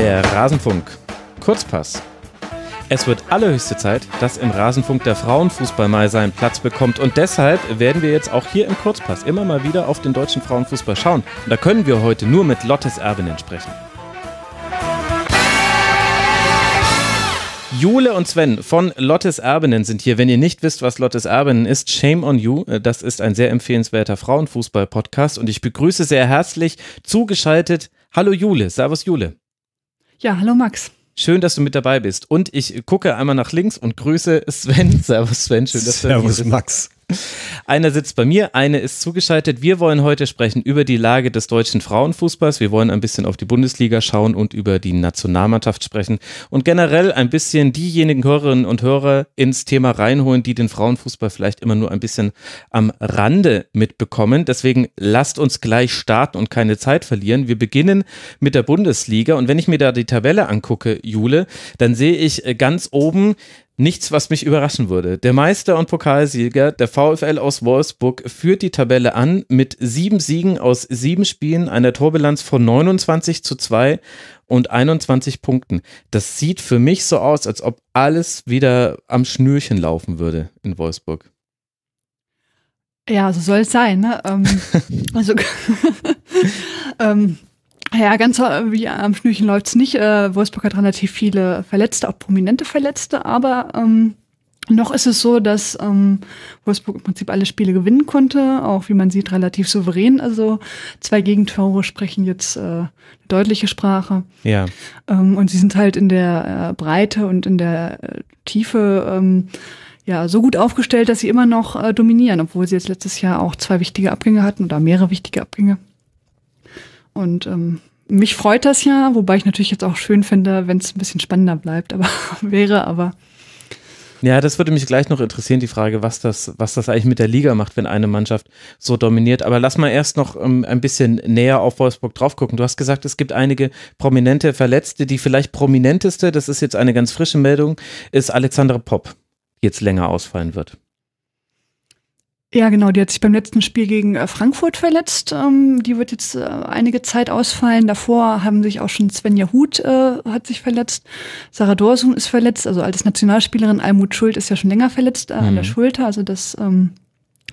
Der Rasenfunk. Kurzpass. Es wird allerhöchste Zeit, dass im Rasenfunk der Frauenfußball mal seinen Platz bekommt. Und deshalb werden wir jetzt auch hier im Kurzpass immer mal wieder auf den deutschen Frauenfußball schauen. Und da können wir heute nur mit Lottes Erbinnen sprechen. Jule und Sven von Lottes Erbinnen sind hier. Wenn ihr nicht wisst, was Lottes Erbinnen ist, shame on you. Äh, das ist ein sehr empfehlenswerter Frauenfußball-Podcast und ich begrüße sehr herzlich zugeschaltet. Hallo Jule, Servus Jule. Ja, hallo Max. Schön, dass du mit dabei bist. Und ich gucke einmal nach links und grüße Sven. Servus Sven, schön, dass Servus, du hier bist. Servus Max. Einer sitzt bei mir, eine ist zugeschaltet. Wir wollen heute sprechen über die Lage des deutschen Frauenfußballs. Wir wollen ein bisschen auf die Bundesliga schauen und über die Nationalmannschaft sprechen und generell ein bisschen diejenigen Hörerinnen und Hörer ins Thema reinholen, die den Frauenfußball vielleicht immer nur ein bisschen am Rande mitbekommen. Deswegen lasst uns gleich starten und keine Zeit verlieren. Wir beginnen mit der Bundesliga und wenn ich mir da die Tabelle angucke, Jule, dann sehe ich äh, ganz oben Nichts, was mich überraschen würde. Der Meister und Pokalsieger, der VfL aus Wolfsburg, führt die Tabelle an mit sieben Siegen aus sieben Spielen, einer Torbilanz von 29 zu 2 und 21 Punkten. Das sieht für mich so aus, als ob alles wieder am Schnürchen laufen würde in Wolfsburg. Ja, so soll es sein. Ne? Ähm, also, ähm, ja, ganz äh, wie äh, am Schnürchen läuft's nicht. Äh, Wolfsburg hat relativ viele Verletzte, auch prominente Verletzte, aber ähm, noch ist es so, dass ähm, Wolfsburg im Prinzip alle Spiele gewinnen konnte, auch wie man sieht, relativ souverän. Also zwei Gegentore sprechen jetzt äh, eine deutliche Sprache. Ja. Ähm, und sie sind halt in der äh, Breite und in der äh, Tiefe ähm, ja so gut aufgestellt, dass sie immer noch äh, dominieren, obwohl sie jetzt letztes Jahr auch zwei wichtige Abgänge hatten oder mehrere wichtige Abgänge. Und ähm, mich freut das ja, wobei ich natürlich jetzt auch schön finde, wenn es ein bisschen spannender bleibt, aber wäre, aber. Ja, das würde mich gleich noch interessieren, die Frage, was das, was das eigentlich mit der Liga macht, wenn eine Mannschaft so dominiert. Aber lass mal erst noch ähm, ein bisschen näher auf Wolfsburg drauf gucken. Du hast gesagt, es gibt einige prominente Verletzte. Die vielleicht prominenteste, das ist jetzt eine ganz frische Meldung, ist Alexandra Popp, die jetzt länger ausfallen wird. Ja, genau. Die hat sich beim letzten Spiel gegen äh, Frankfurt verletzt. Ähm, die wird jetzt äh, einige Zeit ausfallen. Davor haben sich auch schon Svenja Huth äh, hat sich verletzt. Sarah Dorsum ist verletzt. Also als Nationalspielerin Almut Schuld ist ja schon länger verletzt mhm. an der mhm. Schulter. Also das ähm,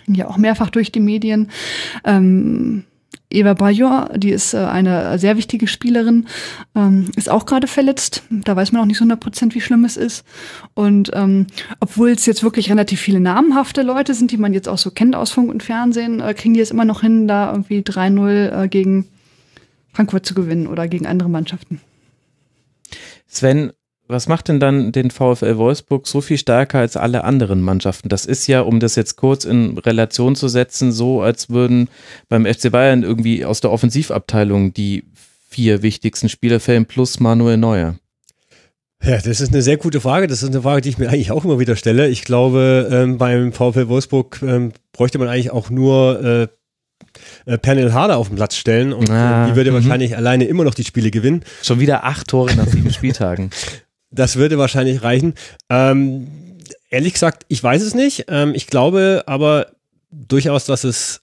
ja auch mehrfach durch die Medien. Ähm, Eva Bajor, die ist äh, eine sehr wichtige Spielerin, ähm, ist auch gerade verletzt. Da weiß man auch nicht so 100 Prozent, wie schlimm es ist. Und ähm, obwohl es jetzt wirklich relativ viele namhafte Leute sind, die man jetzt auch so kennt aus Funk und Fernsehen, äh, kriegen die es immer noch hin, da irgendwie 3-0 äh, gegen Frankfurt zu gewinnen oder gegen andere Mannschaften. Sven, was macht denn dann den VfL Wolfsburg so viel stärker als alle anderen Mannschaften? Das ist ja, um das jetzt kurz in Relation zu setzen, so, als würden beim FC Bayern irgendwie aus der Offensivabteilung die vier wichtigsten Spieler fällen plus Manuel Neuer. Ja, das ist eine sehr gute Frage. Das ist eine Frage, die ich mir eigentlich auch immer wieder stelle. Ich glaube, ähm, beim VfL Wolfsburg ähm, bräuchte man eigentlich auch nur äh, äh Pernil Harder auf den Platz stellen und äh, ah, die würde mhm. wahrscheinlich alleine immer noch die Spiele gewinnen. Schon wieder acht Tore nach sieben Spieltagen. Das würde wahrscheinlich reichen. Ähm, ehrlich gesagt, ich weiß es nicht. Ähm, ich glaube aber durchaus, dass es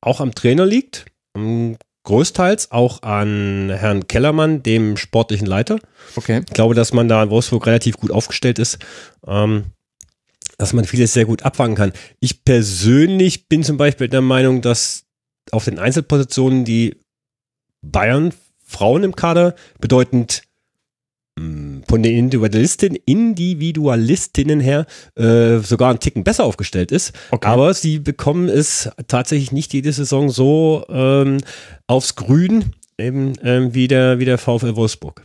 auch am Trainer liegt. Ähm, Großteils auch an Herrn Kellermann, dem sportlichen Leiter. Okay. Ich glaube, dass man da in Wolfsburg relativ gut aufgestellt ist. Ähm, dass man vieles sehr gut abfangen kann. Ich persönlich bin zum Beispiel der Meinung, dass auf den Einzelpositionen die Bayern Frauen im Kader bedeutend von den Individualistin, Individualistinnen her äh, sogar ein Ticken besser aufgestellt ist. Okay. Aber sie bekommen es tatsächlich nicht jede Saison so ähm, aufs Grün, eben ähm, wie, der, wie der VfL Wolfsburg.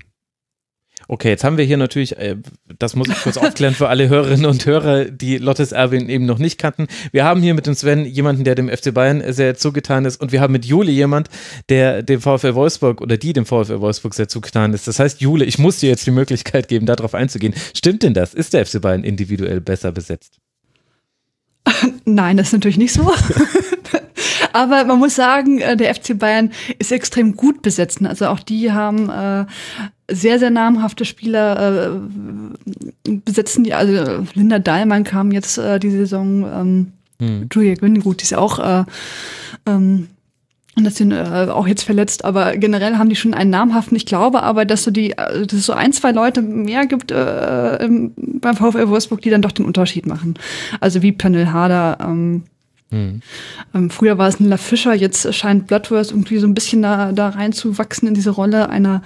Okay, jetzt haben wir hier natürlich, äh, das muss ich kurz aufklären für alle Hörerinnen und Hörer, die Lottes Erwin eben noch nicht kannten. Wir haben hier mit dem Sven jemanden, der dem FC Bayern sehr zugetan ist und wir haben mit Jule jemand, der dem VfL Wolfsburg oder die dem VfL Wolfsburg sehr zugetan ist. Das heißt, Jule, ich muss dir jetzt die Möglichkeit geben, darauf einzugehen. Stimmt denn das? Ist der FC Bayern individuell besser besetzt? Nein, das ist natürlich nicht so. Aber man muss sagen, äh, der FC Bayern ist extrem gut besetzt. Ne? Also auch die haben äh, sehr, sehr namhafte Spieler äh, besetzen die, also äh, Linda Dahlmann kam jetzt äh, die Saison, ähm, hm. Julia Gwindegut, die ist auch äh, ähm, und das sind äh, auch jetzt verletzt, aber generell haben die schon einen namhaften. Ich glaube aber, dass so die, äh, dass es so ein, zwei Leute mehr gibt äh, im, beim VfL Wolfsburg, die dann doch den Unterschied machen. Also wie Pernel Harder, ähm, Mhm. Ähm, früher war es ein La Fischer, jetzt scheint Bloodworth irgendwie so ein bisschen da, da reinzuwachsen in diese Rolle einer,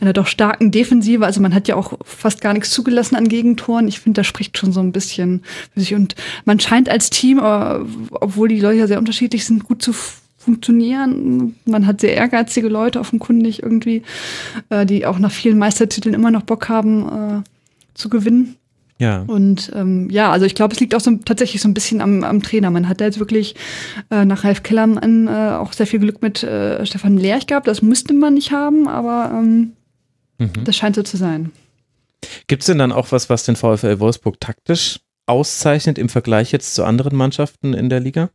einer doch starken Defensive. Also man hat ja auch fast gar nichts zugelassen an Gegentoren. Ich finde, das spricht schon so ein bisschen für sich. Und man scheint als Team, äh, obwohl die Leute ja sehr unterschiedlich sind, gut zu funktionieren. Man hat sehr ehrgeizige Leute offenkundig irgendwie, äh, die auch nach vielen Meistertiteln immer noch Bock haben äh, zu gewinnen. Ja. Und ähm, ja, also ich glaube, es liegt auch so, tatsächlich so ein bisschen am, am Trainer. Man hat da jetzt wirklich äh, nach Ralf Kellermann äh, auch sehr viel Glück mit äh, Stefan Lerch gehabt. Das müsste man nicht haben, aber ähm, mhm. das scheint so zu sein. Gibt es denn dann auch was, was den VfL Wolfsburg taktisch auszeichnet im Vergleich jetzt zu anderen Mannschaften in der Liga?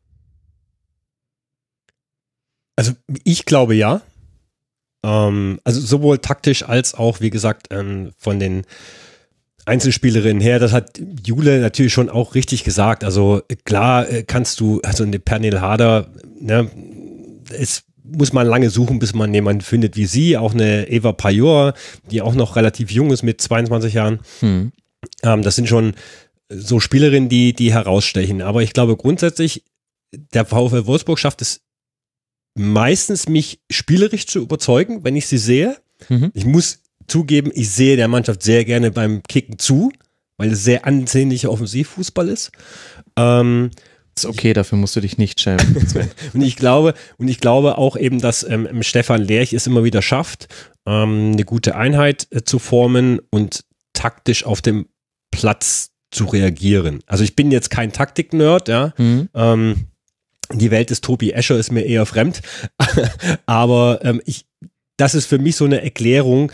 Also ich glaube ja. Ähm, also sowohl taktisch als auch, wie gesagt, ähm, von den Einzelspielerinnen her. Das hat Jule natürlich schon auch richtig gesagt. Also klar äh, kannst du, also eine Pernil Harder, ne, es muss man lange suchen, bis man jemanden findet wie sie. Auch eine Eva Pajor, die auch noch relativ jung ist mit 22 Jahren. Hm. Ähm, das sind schon so Spielerinnen, die, die herausstechen. Aber ich glaube grundsätzlich, der VfL Wolfsburg schafft es meistens, mich spielerisch zu überzeugen, wenn ich sie sehe. Mhm. Ich muss zugeben, ich sehe der Mannschaft sehr gerne beim Kicken zu, weil es sehr ansehnlicher Offensivfußball ist. Ähm, ist okay, dafür musst du dich nicht schämen. und ich glaube, und ich glaube auch eben, dass ähm, Stefan Lerch es immer wieder schafft, ähm, eine gute Einheit äh, zu formen und taktisch auf dem Platz zu reagieren. Also ich bin jetzt kein Taktik-Nerd, ja. Mhm. Ähm, die Welt des Tobi Escher ist mir eher fremd, aber ähm, ich, das ist für mich so eine Erklärung,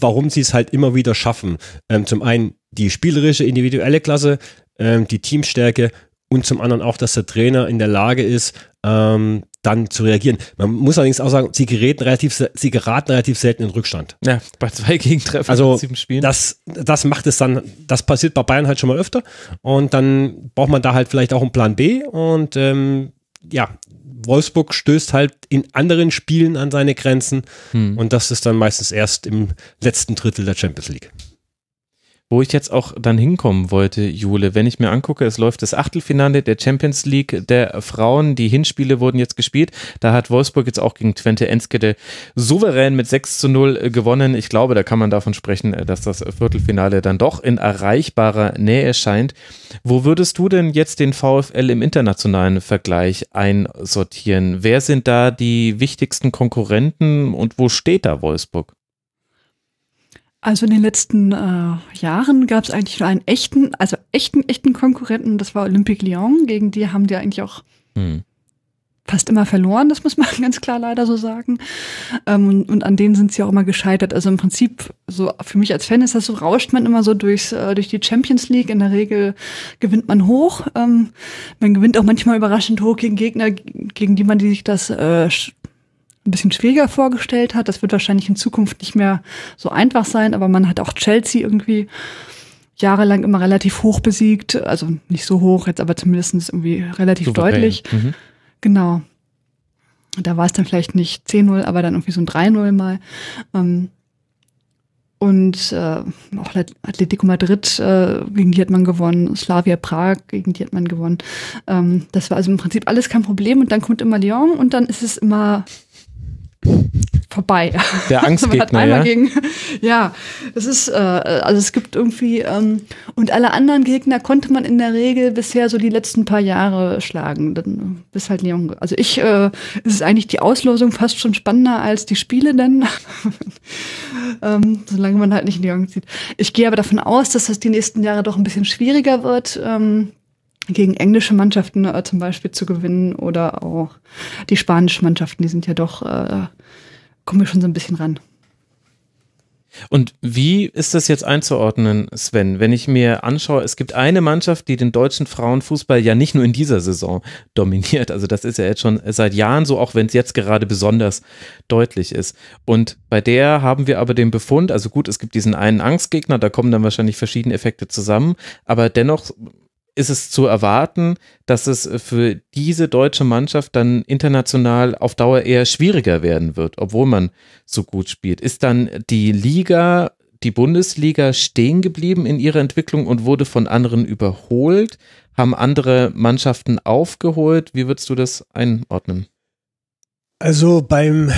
warum sie es halt immer wieder schaffen. Ähm, zum einen die spielerische, individuelle Klasse, ähm, die Teamstärke und zum anderen auch, dass der Trainer in der Lage ist, ähm, dann zu reagieren. Man muss allerdings auch sagen, sie, geraten relativ, sie geraten relativ selten in Rückstand. Ja, bei zwei Gegentreffen also, in sieben Spielen. Das, das macht es dann, das passiert bei Bayern halt schon mal öfter und dann braucht man da halt vielleicht auch einen Plan B und ähm, ja, Wolfsburg stößt halt in anderen Spielen an seine Grenzen hm. und das ist dann meistens erst im letzten Drittel der Champions League wo ich jetzt auch dann hinkommen wollte, Jule, wenn ich mir angucke, es läuft das Achtelfinale der Champions League der Frauen. Die Hinspiele wurden jetzt gespielt. Da hat Wolfsburg jetzt auch gegen Twente Enskede souverän mit 6 zu 0 äh, gewonnen. Ich glaube, da kann man davon sprechen, äh, dass das Viertelfinale dann doch in erreichbarer Nähe scheint. Wo würdest du denn jetzt den VfL im internationalen Vergleich einsortieren? Wer sind da die wichtigsten Konkurrenten und wo steht da Wolfsburg? Also in den letzten äh, Jahren gab es eigentlich nur einen echten, also echten, echten Konkurrenten, das war Olympique Lyon, gegen die haben die eigentlich auch hm. fast immer verloren, das muss man ganz klar leider so sagen. Ähm, und, an denen sind sie auch immer gescheitert. Also im Prinzip, so für mich als Fan ist das so, rauscht man immer so durchs, äh, durch die Champions League. In der Regel gewinnt man hoch. Ähm, man gewinnt auch manchmal überraschend hoch gegen Gegner, gegen die man, die sich das äh, ein bisschen schwieriger vorgestellt hat. Das wird wahrscheinlich in Zukunft nicht mehr so einfach sein, aber man hat auch Chelsea irgendwie jahrelang immer relativ hoch besiegt. Also nicht so hoch jetzt, aber zumindest irgendwie relativ Super deutlich. Mhm. Genau. Da war es dann vielleicht nicht 10-0, aber dann irgendwie so ein 3-0 mal. Ähm, und äh, auch Atletico Madrid, äh, gegen die hat man gewonnen. Slavia Prag, gegen die hat man gewonnen. Ähm, das war also im Prinzip alles kein Problem. Und dann kommt immer Lyon und dann ist es immer vorbei. Der Angstgegner, halt ja? Gegen, ja, es ist, äh, also es gibt irgendwie, ähm, und alle anderen Gegner konnte man in der Regel bisher so die letzten paar Jahre schlagen, dann, bis halt Leon, also ich, äh, es ist eigentlich die Auslosung fast schon spannender als die Spiele denn ähm, solange man halt nicht Leon sieht. Ich gehe aber davon aus, dass das die nächsten Jahre doch ein bisschen schwieriger wird, ähm, gegen englische Mannschaften äh, zum Beispiel zu gewinnen oder auch die spanischen Mannschaften, die sind ja doch, äh, kommen wir schon so ein bisschen ran. Und wie ist das jetzt einzuordnen, Sven? Wenn ich mir anschaue, es gibt eine Mannschaft, die den deutschen Frauenfußball ja nicht nur in dieser Saison dominiert. Also das ist ja jetzt schon seit Jahren so, auch wenn es jetzt gerade besonders deutlich ist. Und bei der haben wir aber den Befund, also gut, es gibt diesen einen Angstgegner, da kommen dann wahrscheinlich verschiedene Effekte zusammen, aber dennoch ist es zu erwarten, dass es für diese deutsche Mannschaft dann international auf Dauer eher schwieriger werden wird, obwohl man so gut spielt. Ist dann die Liga, die Bundesliga stehen geblieben in ihrer Entwicklung und wurde von anderen überholt? Haben andere Mannschaften aufgeholt? Wie würdest du das einordnen? Also beim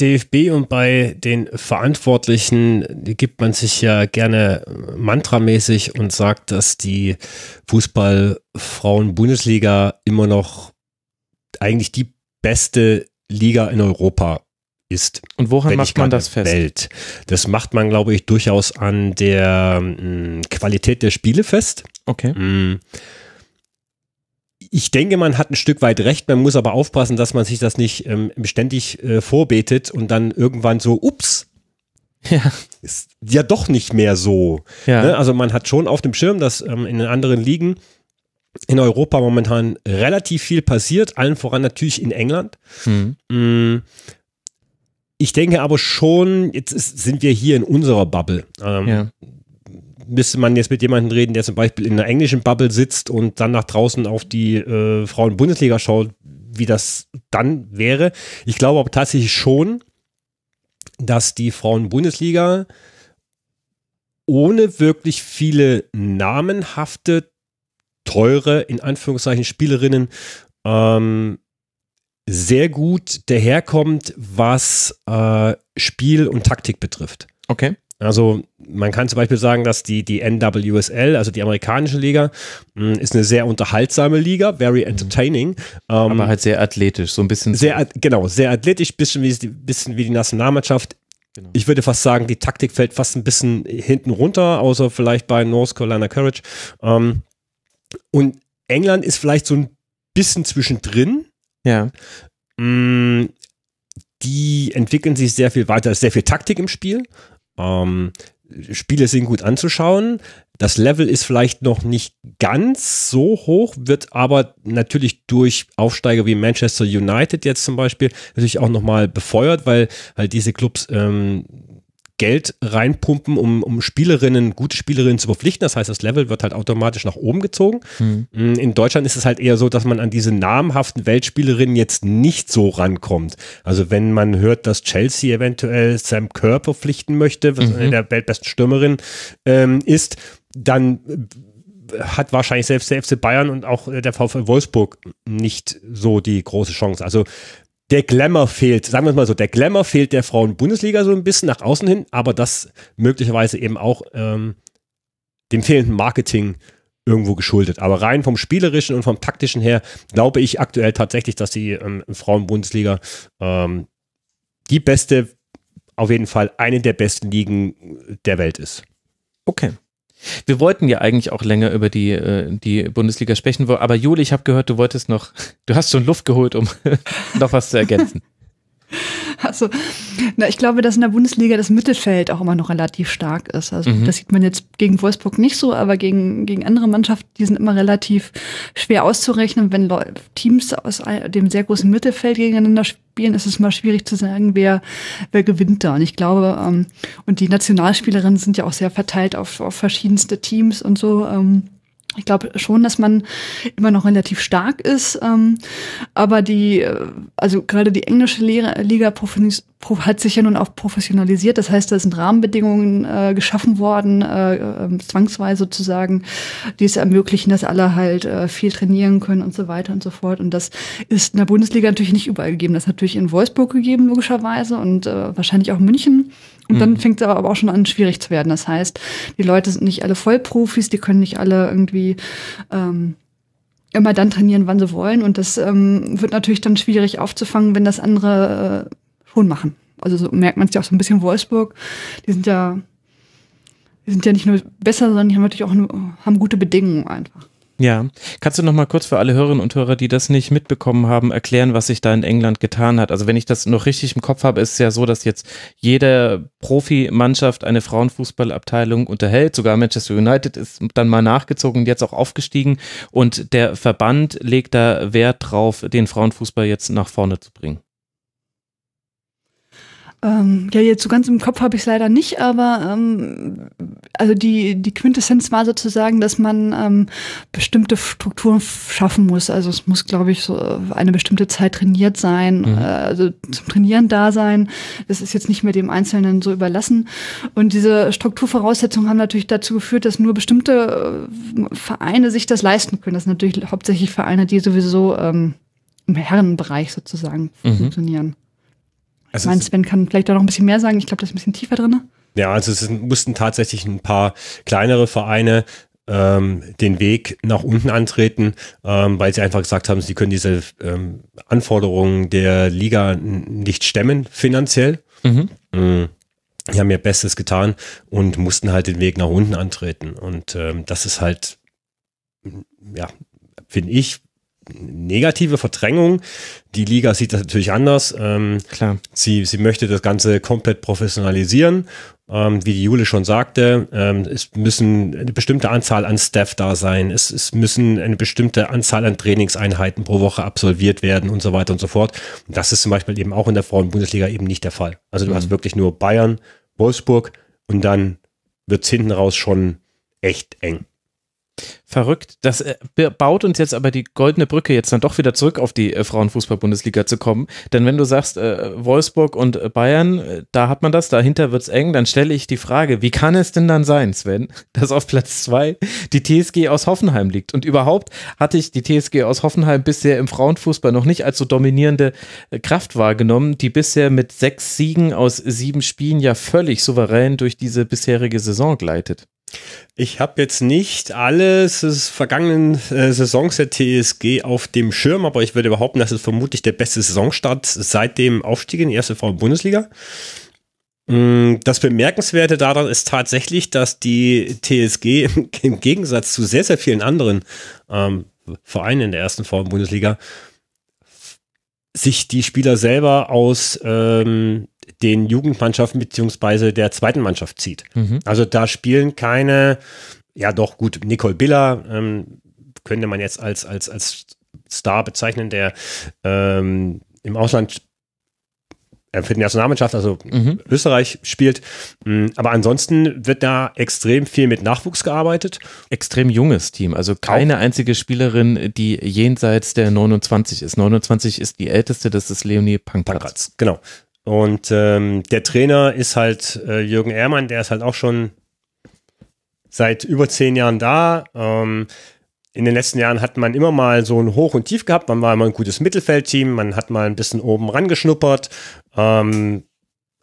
DFB und bei den Verantwortlichen gibt man sich ja gerne mantramäßig und sagt, dass die fußball bundesliga immer noch eigentlich die beste Liga in Europa ist. Und woran macht man das fest? Welt. Das macht man, glaube ich, durchaus an der hm, Qualität der Spiele fest. Okay. Hm ich denke, man hat ein Stück weit recht, man muss aber aufpassen, dass man sich das nicht ähm, ständig äh, vorbetet und dann irgendwann so, ups, ja. ist ja doch nicht mehr so. Ja. Ne? Also man hat schon auf dem Schirm, dass ähm, in den anderen Ligen in Europa momentan relativ viel passiert, allen voran natürlich in England. Mhm. Mm. Ich denke aber schon, jetzt ist, sind wir hier in unserer Bubble. Ähm, ja müsste man jetzt mit jemandem reden, der zum Beispiel in einer englischen Bubble sitzt und dann nach draußen auf die äh, Frauen-Bundesliga schaut, wie das dann wäre. Ich glaube aber tatsächlich schon, dass die Frauen-Bundesliga ohne wirklich viele namenhafte, teure, in Anführungszeichen, Spielerinnen ähm, sehr gut daherkommt, was äh, Spiel und Taktik betrifft. Okay. Also man kann zum Beispiel sagen, dass die, die NWSL, also die amerikanische Liga, hm, ist eine sehr unterhaltsame Liga, very entertaining. Ähm, Aber ähm, halt sehr athletisch, so ein bisschen. Sehr, genau, sehr athletisch, bisschen wie, bisschen wie die Nationalmannschaft. Genau. Ich würde fast sagen, die Taktik fällt fast ein bisschen hinten runter, außer vielleicht bei North Carolina Courage. Ähm, und England ist vielleicht so ein bisschen zwischendrin. Ja. Hm, die entwickeln sich sehr viel weiter, sehr viel Taktik im Spiel. Ähm, Spiele sind gut anzuschauen. Das Level ist vielleicht noch nicht ganz so hoch, wird aber natürlich durch Aufsteiger wie Manchester United jetzt zum Beispiel natürlich auch nochmal befeuert, weil weil diese Clubs ähm, Geld reinpumpen, um, um Spielerinnen, gute Spielerinnen zu verpflichten. Das heißt, das Level wird halt automatisch nach oben gezogen. Mhm. In Deutschland ist es halt eher so, dass man an diese namhaften Weltspielerinnen jetzt nicht so rankommt. Also wenn man hört, dass Chelsea eventuell Sam Kerr verpflichten möchte, was mhm. eine der weltbesten Stürmerinnen ähm, ist, dann äh, hat wahrscheinlich selbst der FC Bayern und auch der VfL Wolfsburg nicht so die große Chance. Also der Glamour fehlt, sagen wir es mal so, der Glamour fehlt der Frauen-Bundesliga so ein bisschen nach außen hin, aber das möglicherweise eben auch ähm, dem fehlenden Marketing irgendwo geschuldet. Aber rein vom spielerischen und vom taktischen her glaube ich aktuell tatsächlich, dass die ähm, Frauen-Bundesliga ähm, die beste, auf jeden Fall eine der besten Ligen der Welt ist. Okay. Wir wollten ja eigentlich auch länger über die, äh, die Bundesliga sprechen, aber Juli, ich habe gehört, du wolltest noch, du hast schon Luft geholt, um noch was zu ergänzen. Also, na, ich glaube, dass in der Bundesliga das Mittelfeld auch immer noch relativ stark ist. Also, mhm. das sieht man jetzt gegen Wolfsburg nicht so, aber gegen, gegen andere Mannschaften, die sind immer relativ schwer auszurechnen. Wenn Teams aus dem sehr großen Mittelfeld gegeneinander spielen, ist es mal schwierig zu sagen, wer, wer gewinnt da. Und ich glaube, ähm, und die Nationalspielerinnen sind ja auch sehr verteilt auf, auf verschiedenste Teams und so. Ähm, ich glaube schon, dass man immer noch relativ stark ist, ähm, aber die, äh, also gerade die englische Liga, Liga hat sich ja nun auch professionalisiert. Das heißt, da sind Rahmenbedingungen äh, geschaffen worden, äh, ähm, zwangsweise sozusagen, die es ermöglichen, dass alle halt äh, viel trainieren können und so weiter und so fort. Und das ist in der Bundesliga natürlich nicht überall gegeben. Das ist natürlich in Wolfsburg gegeben, logischerweise, und äh, wahrscheinlich auch München. Und dann mhm. fängt es aber auch schon an, schwierig zu werden. Das heißt, die Leute sind nicht alle Vollprofis, die können nicht alle irgendwie ähm, immer dann trainieren, wann sie wollen. Und das ähm, wird natürlich dann schwierig aufzufangen, wenn das andere äh, schon machen. Also so merkt man es ja auch so ein bisschen Wolfsburg. Die sind ja, die sind ja nicht nur besser, sondern die haben natürlich auch eine, haben gute Bedingungen einfach. Ja, kannst du noch mal kurz für alle Hörerinnen und Hörer, die das nicht mitbekommen haben, erklären, was sich da in England getan hat? Also wenn ich das noch richtig im Kopf habe, ist es ja so, dass jetzt jede Profimannschaft eine Frauenfußballabteilung unterhält. Sogar Manchester United ist dann mal nachgezogen und jetzt auch aufgestiegen. Und der Verband legt da Wert drauf, den Frauenfußball jetzt nach vorne zu bringen. Ähm, ja, jetzt so ganz im Kopf habe ich es leider nicht, aber ähm, also die, die Quintessenz war sozusagen, dass man ähm, bestimmte Strukturen schaffen muss. Also es muss, glaube ich, so eine bestimmte Zeit trainiert sein, mhm. äh, also zum Trainieren da sein. Das ist jetzt nicht mehr dem Einzelnen so überlassen. Und diese Strukturvoraussetzungen haben natürlich dazu geführt, dass nur bestimmte äh, Vereine sich das leisten können. Das sind natürlich hauptsächlich Vereine, die sowieso ähm, im Herrenbereich sozusagen mhm. funktionieren. Also es ich meine, Sven kann vielleicht da noch ein bisschen mehr sagen. Ich glaube, das ist ein bisschen tiefer drin. Ja, also es mussten tatsächlich ein paar kleinere Vereine ähm, den Weg nach unten antreten, ähm, weil sie einfach gesagt haben, sie können diese ähm, Anforderungen der Liga nicht stemmen finanziell. Mhm. Mhm. Die haben ihr Bestes getan und mussten halt den Weg nach unten antreten. Und ähm, das ist halt, ja, finde ich, negative Verdrängung. Die Liga sieht das natürlich anders. Ähm, Klar. Sie, sie möchte das Ganze komplett professionalisieren. Ähm, wie die Jule schon sagte, ähm, es müssen eine bestimmte Anzahl an Staff da sein. Es, es müssen eine bestimmte Anzahl an Trainingseinheiten pro Woche absolviert werden und so weiter und so fort. Und das ist zum Beispiel eben auch in der Frauen-Bundesliga eben nicht der Fall. Also du mhm. hast wirklich nur Bayern, Wolfsburg und dann wird es hinten raus schon echt eng. Verrückt. Das äh, baut uns jetzt aber die goldene Brücke, jetzt dann doch wieder zurück auf die äh, Frauenfußball-Bundesliga zu kommen. Denn wenn du sagst, äh, Wolfsburg und äh, Bayern, da hat man das, dahinter wird es eng, dann stelle ich die Frage, wie kann es denn dann sein, Sven, dass auf Platz zwei die TSG aus Hoffenheim liegt? Und überhaupt hatte ich die TSG aus Hoffenheim bisher im Frauenfußball noch nicht als so dominierende Kraft wahrgenommen, die bisher mit sechs Siegen aus sieben Spielen ja völlig souverän durch diese bisherige Saison gleitet. Ich habe jetzt nicht alles des vergangenen äh, Saisons der TSG auf dem Schirm, aber ich würde behaupten, das ist vermutlich der beste Saisonstart seit dem Aufstieg in die erste Frauen-Bundesliga. Mm, das Bemerkenswerte daran ist tatsächlich, dass die TSG im Gegensatz zu sehr, sehr vielen anderen ähm, Vereinen in der ersten Form Bundesliga sich die Spieler selber aus ähm, den Jugendmannschaften beziehungsweise der zweiten Mannschaft zieht. Mhm. Also da spielen keine, ja doch gut, Nicole Biller ähm, könnte man jetzt als, als, als Star bezeichnen, der ähm, im Ausland äh, für die Nationalmannschaft, also mhm. Österreich spielt. Mm, aber ansonsten wird da extrem viel mit Nachwuchs gearbeitet. Extrem junges Team, also keine Auch. einzige Spielerin, die jenseits der 29 ist. 29 ist die älteste, das ist Leonie Pankratz. Pankratz, genau. Und ähm, der Trainer ist halt äh, Jürgen Ehrmann, der ist halt auch schon seit über zehn Jahren da. Ähm, in den letzten Jahren hat man immer mal so ein Hoch und Tief gehabt. Man war immer ein gutes Mittelfeldteam. Man hat mal ein bisschen oben rangeschnuppert. Ähm,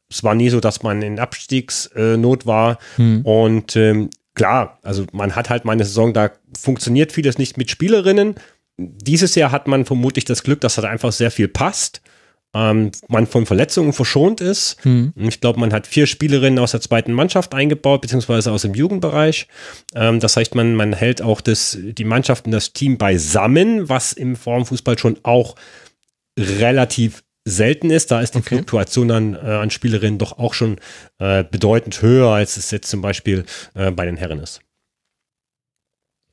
es war nie so, dass man in Abstiegsnot war. Hm. Und ähm, klar, also man hat halt meine Saison, da funktioniert vieles nicht mit Spielerinnen. Dieses Jahr hat man vermutlich das Glück, dass halt einfach sehr viel passt ähm, man von Verletzungen verschont ist. Hm. Ich glaube, man hat vier Spielerinnen aus der zweiten Mannschaft eingebaut, beziehungsweise aus dem Jugendbereich. Ähm, das heißt, man, man hält auch das, die Mannschaft und das Team beisammen, was im Formfußball schon auch relativ selten ist. Da ist die okay. Fluktuation an, äh, an Spielerinnen doch auch schon äh, bedeutend höher, als es jetzt zum Beispiel äh, bei den Herren ist.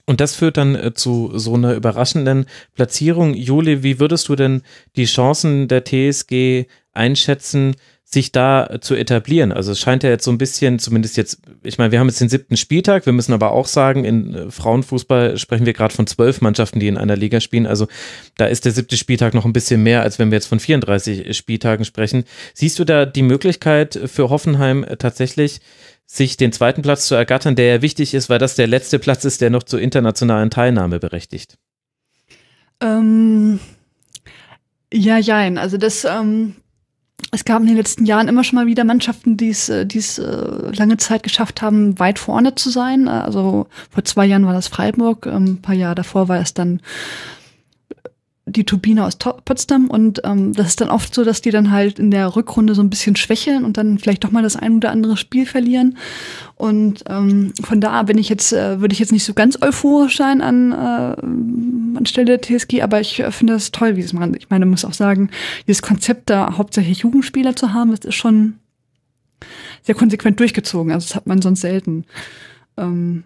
Und das führt dann äh, zu so einer überraschenden Platzierung. Juli, wie würdest du denn die Chancen der TSG einschätzen, sich da äh, zu etablieren? Also es scheint ja jetzt so ein bisschen, zumindest jetzt, ich meine, wir haben jetzt den siebten Spieltag, wir müssen aber auch sagen, in äh, Frauenfußball sprechen wir gerade von zwölf Mannschaften, die in einer Liga spielen. Also da ist der siebte Spieltag noch ein bisschen mehr, als wenn wir jetzt von 34 Spieltagen sprechen. Siehst du da die Möglichkeit für Hoffenheim tatsächlich sich den zweiten Platz zu ergattern, der ja wichtig ist, weil das der letzte Platz ist, der noch zur internationalen Teilnahme berechtigt? Ähm, ja, jein. Also das, ähm, es gab in den letzten Jahren immer schon mal wieder Mannschaften, die es äh, äh lange Zeit geschafft haben, weit vorne zu sein. Äh, also vor zwei Jahren war das Freiburg, ein ähm, paar Jahre davor war es dann die Turbine aus Potsdam und ähm, das ist dann oft so, dass die dann halt in der Rückrunde so ein bisschen schwächeln und dann vielleicht doch mal das ein oder andere Spiel verlieren. Und ähm, von da bin ich jetzt, äh, würde ich jetzt nicht so ganz euphorisch sein an äh, anstelle der TSG, aber ich äh, finde das toll, wie es man. Ich meine, muss auch sagen, dieses Konzept da hauptsächlich Jugendspieler zu haben, das ist schon sehr konsequent durchgezogen. Also das hat man sonst selten. Ähm,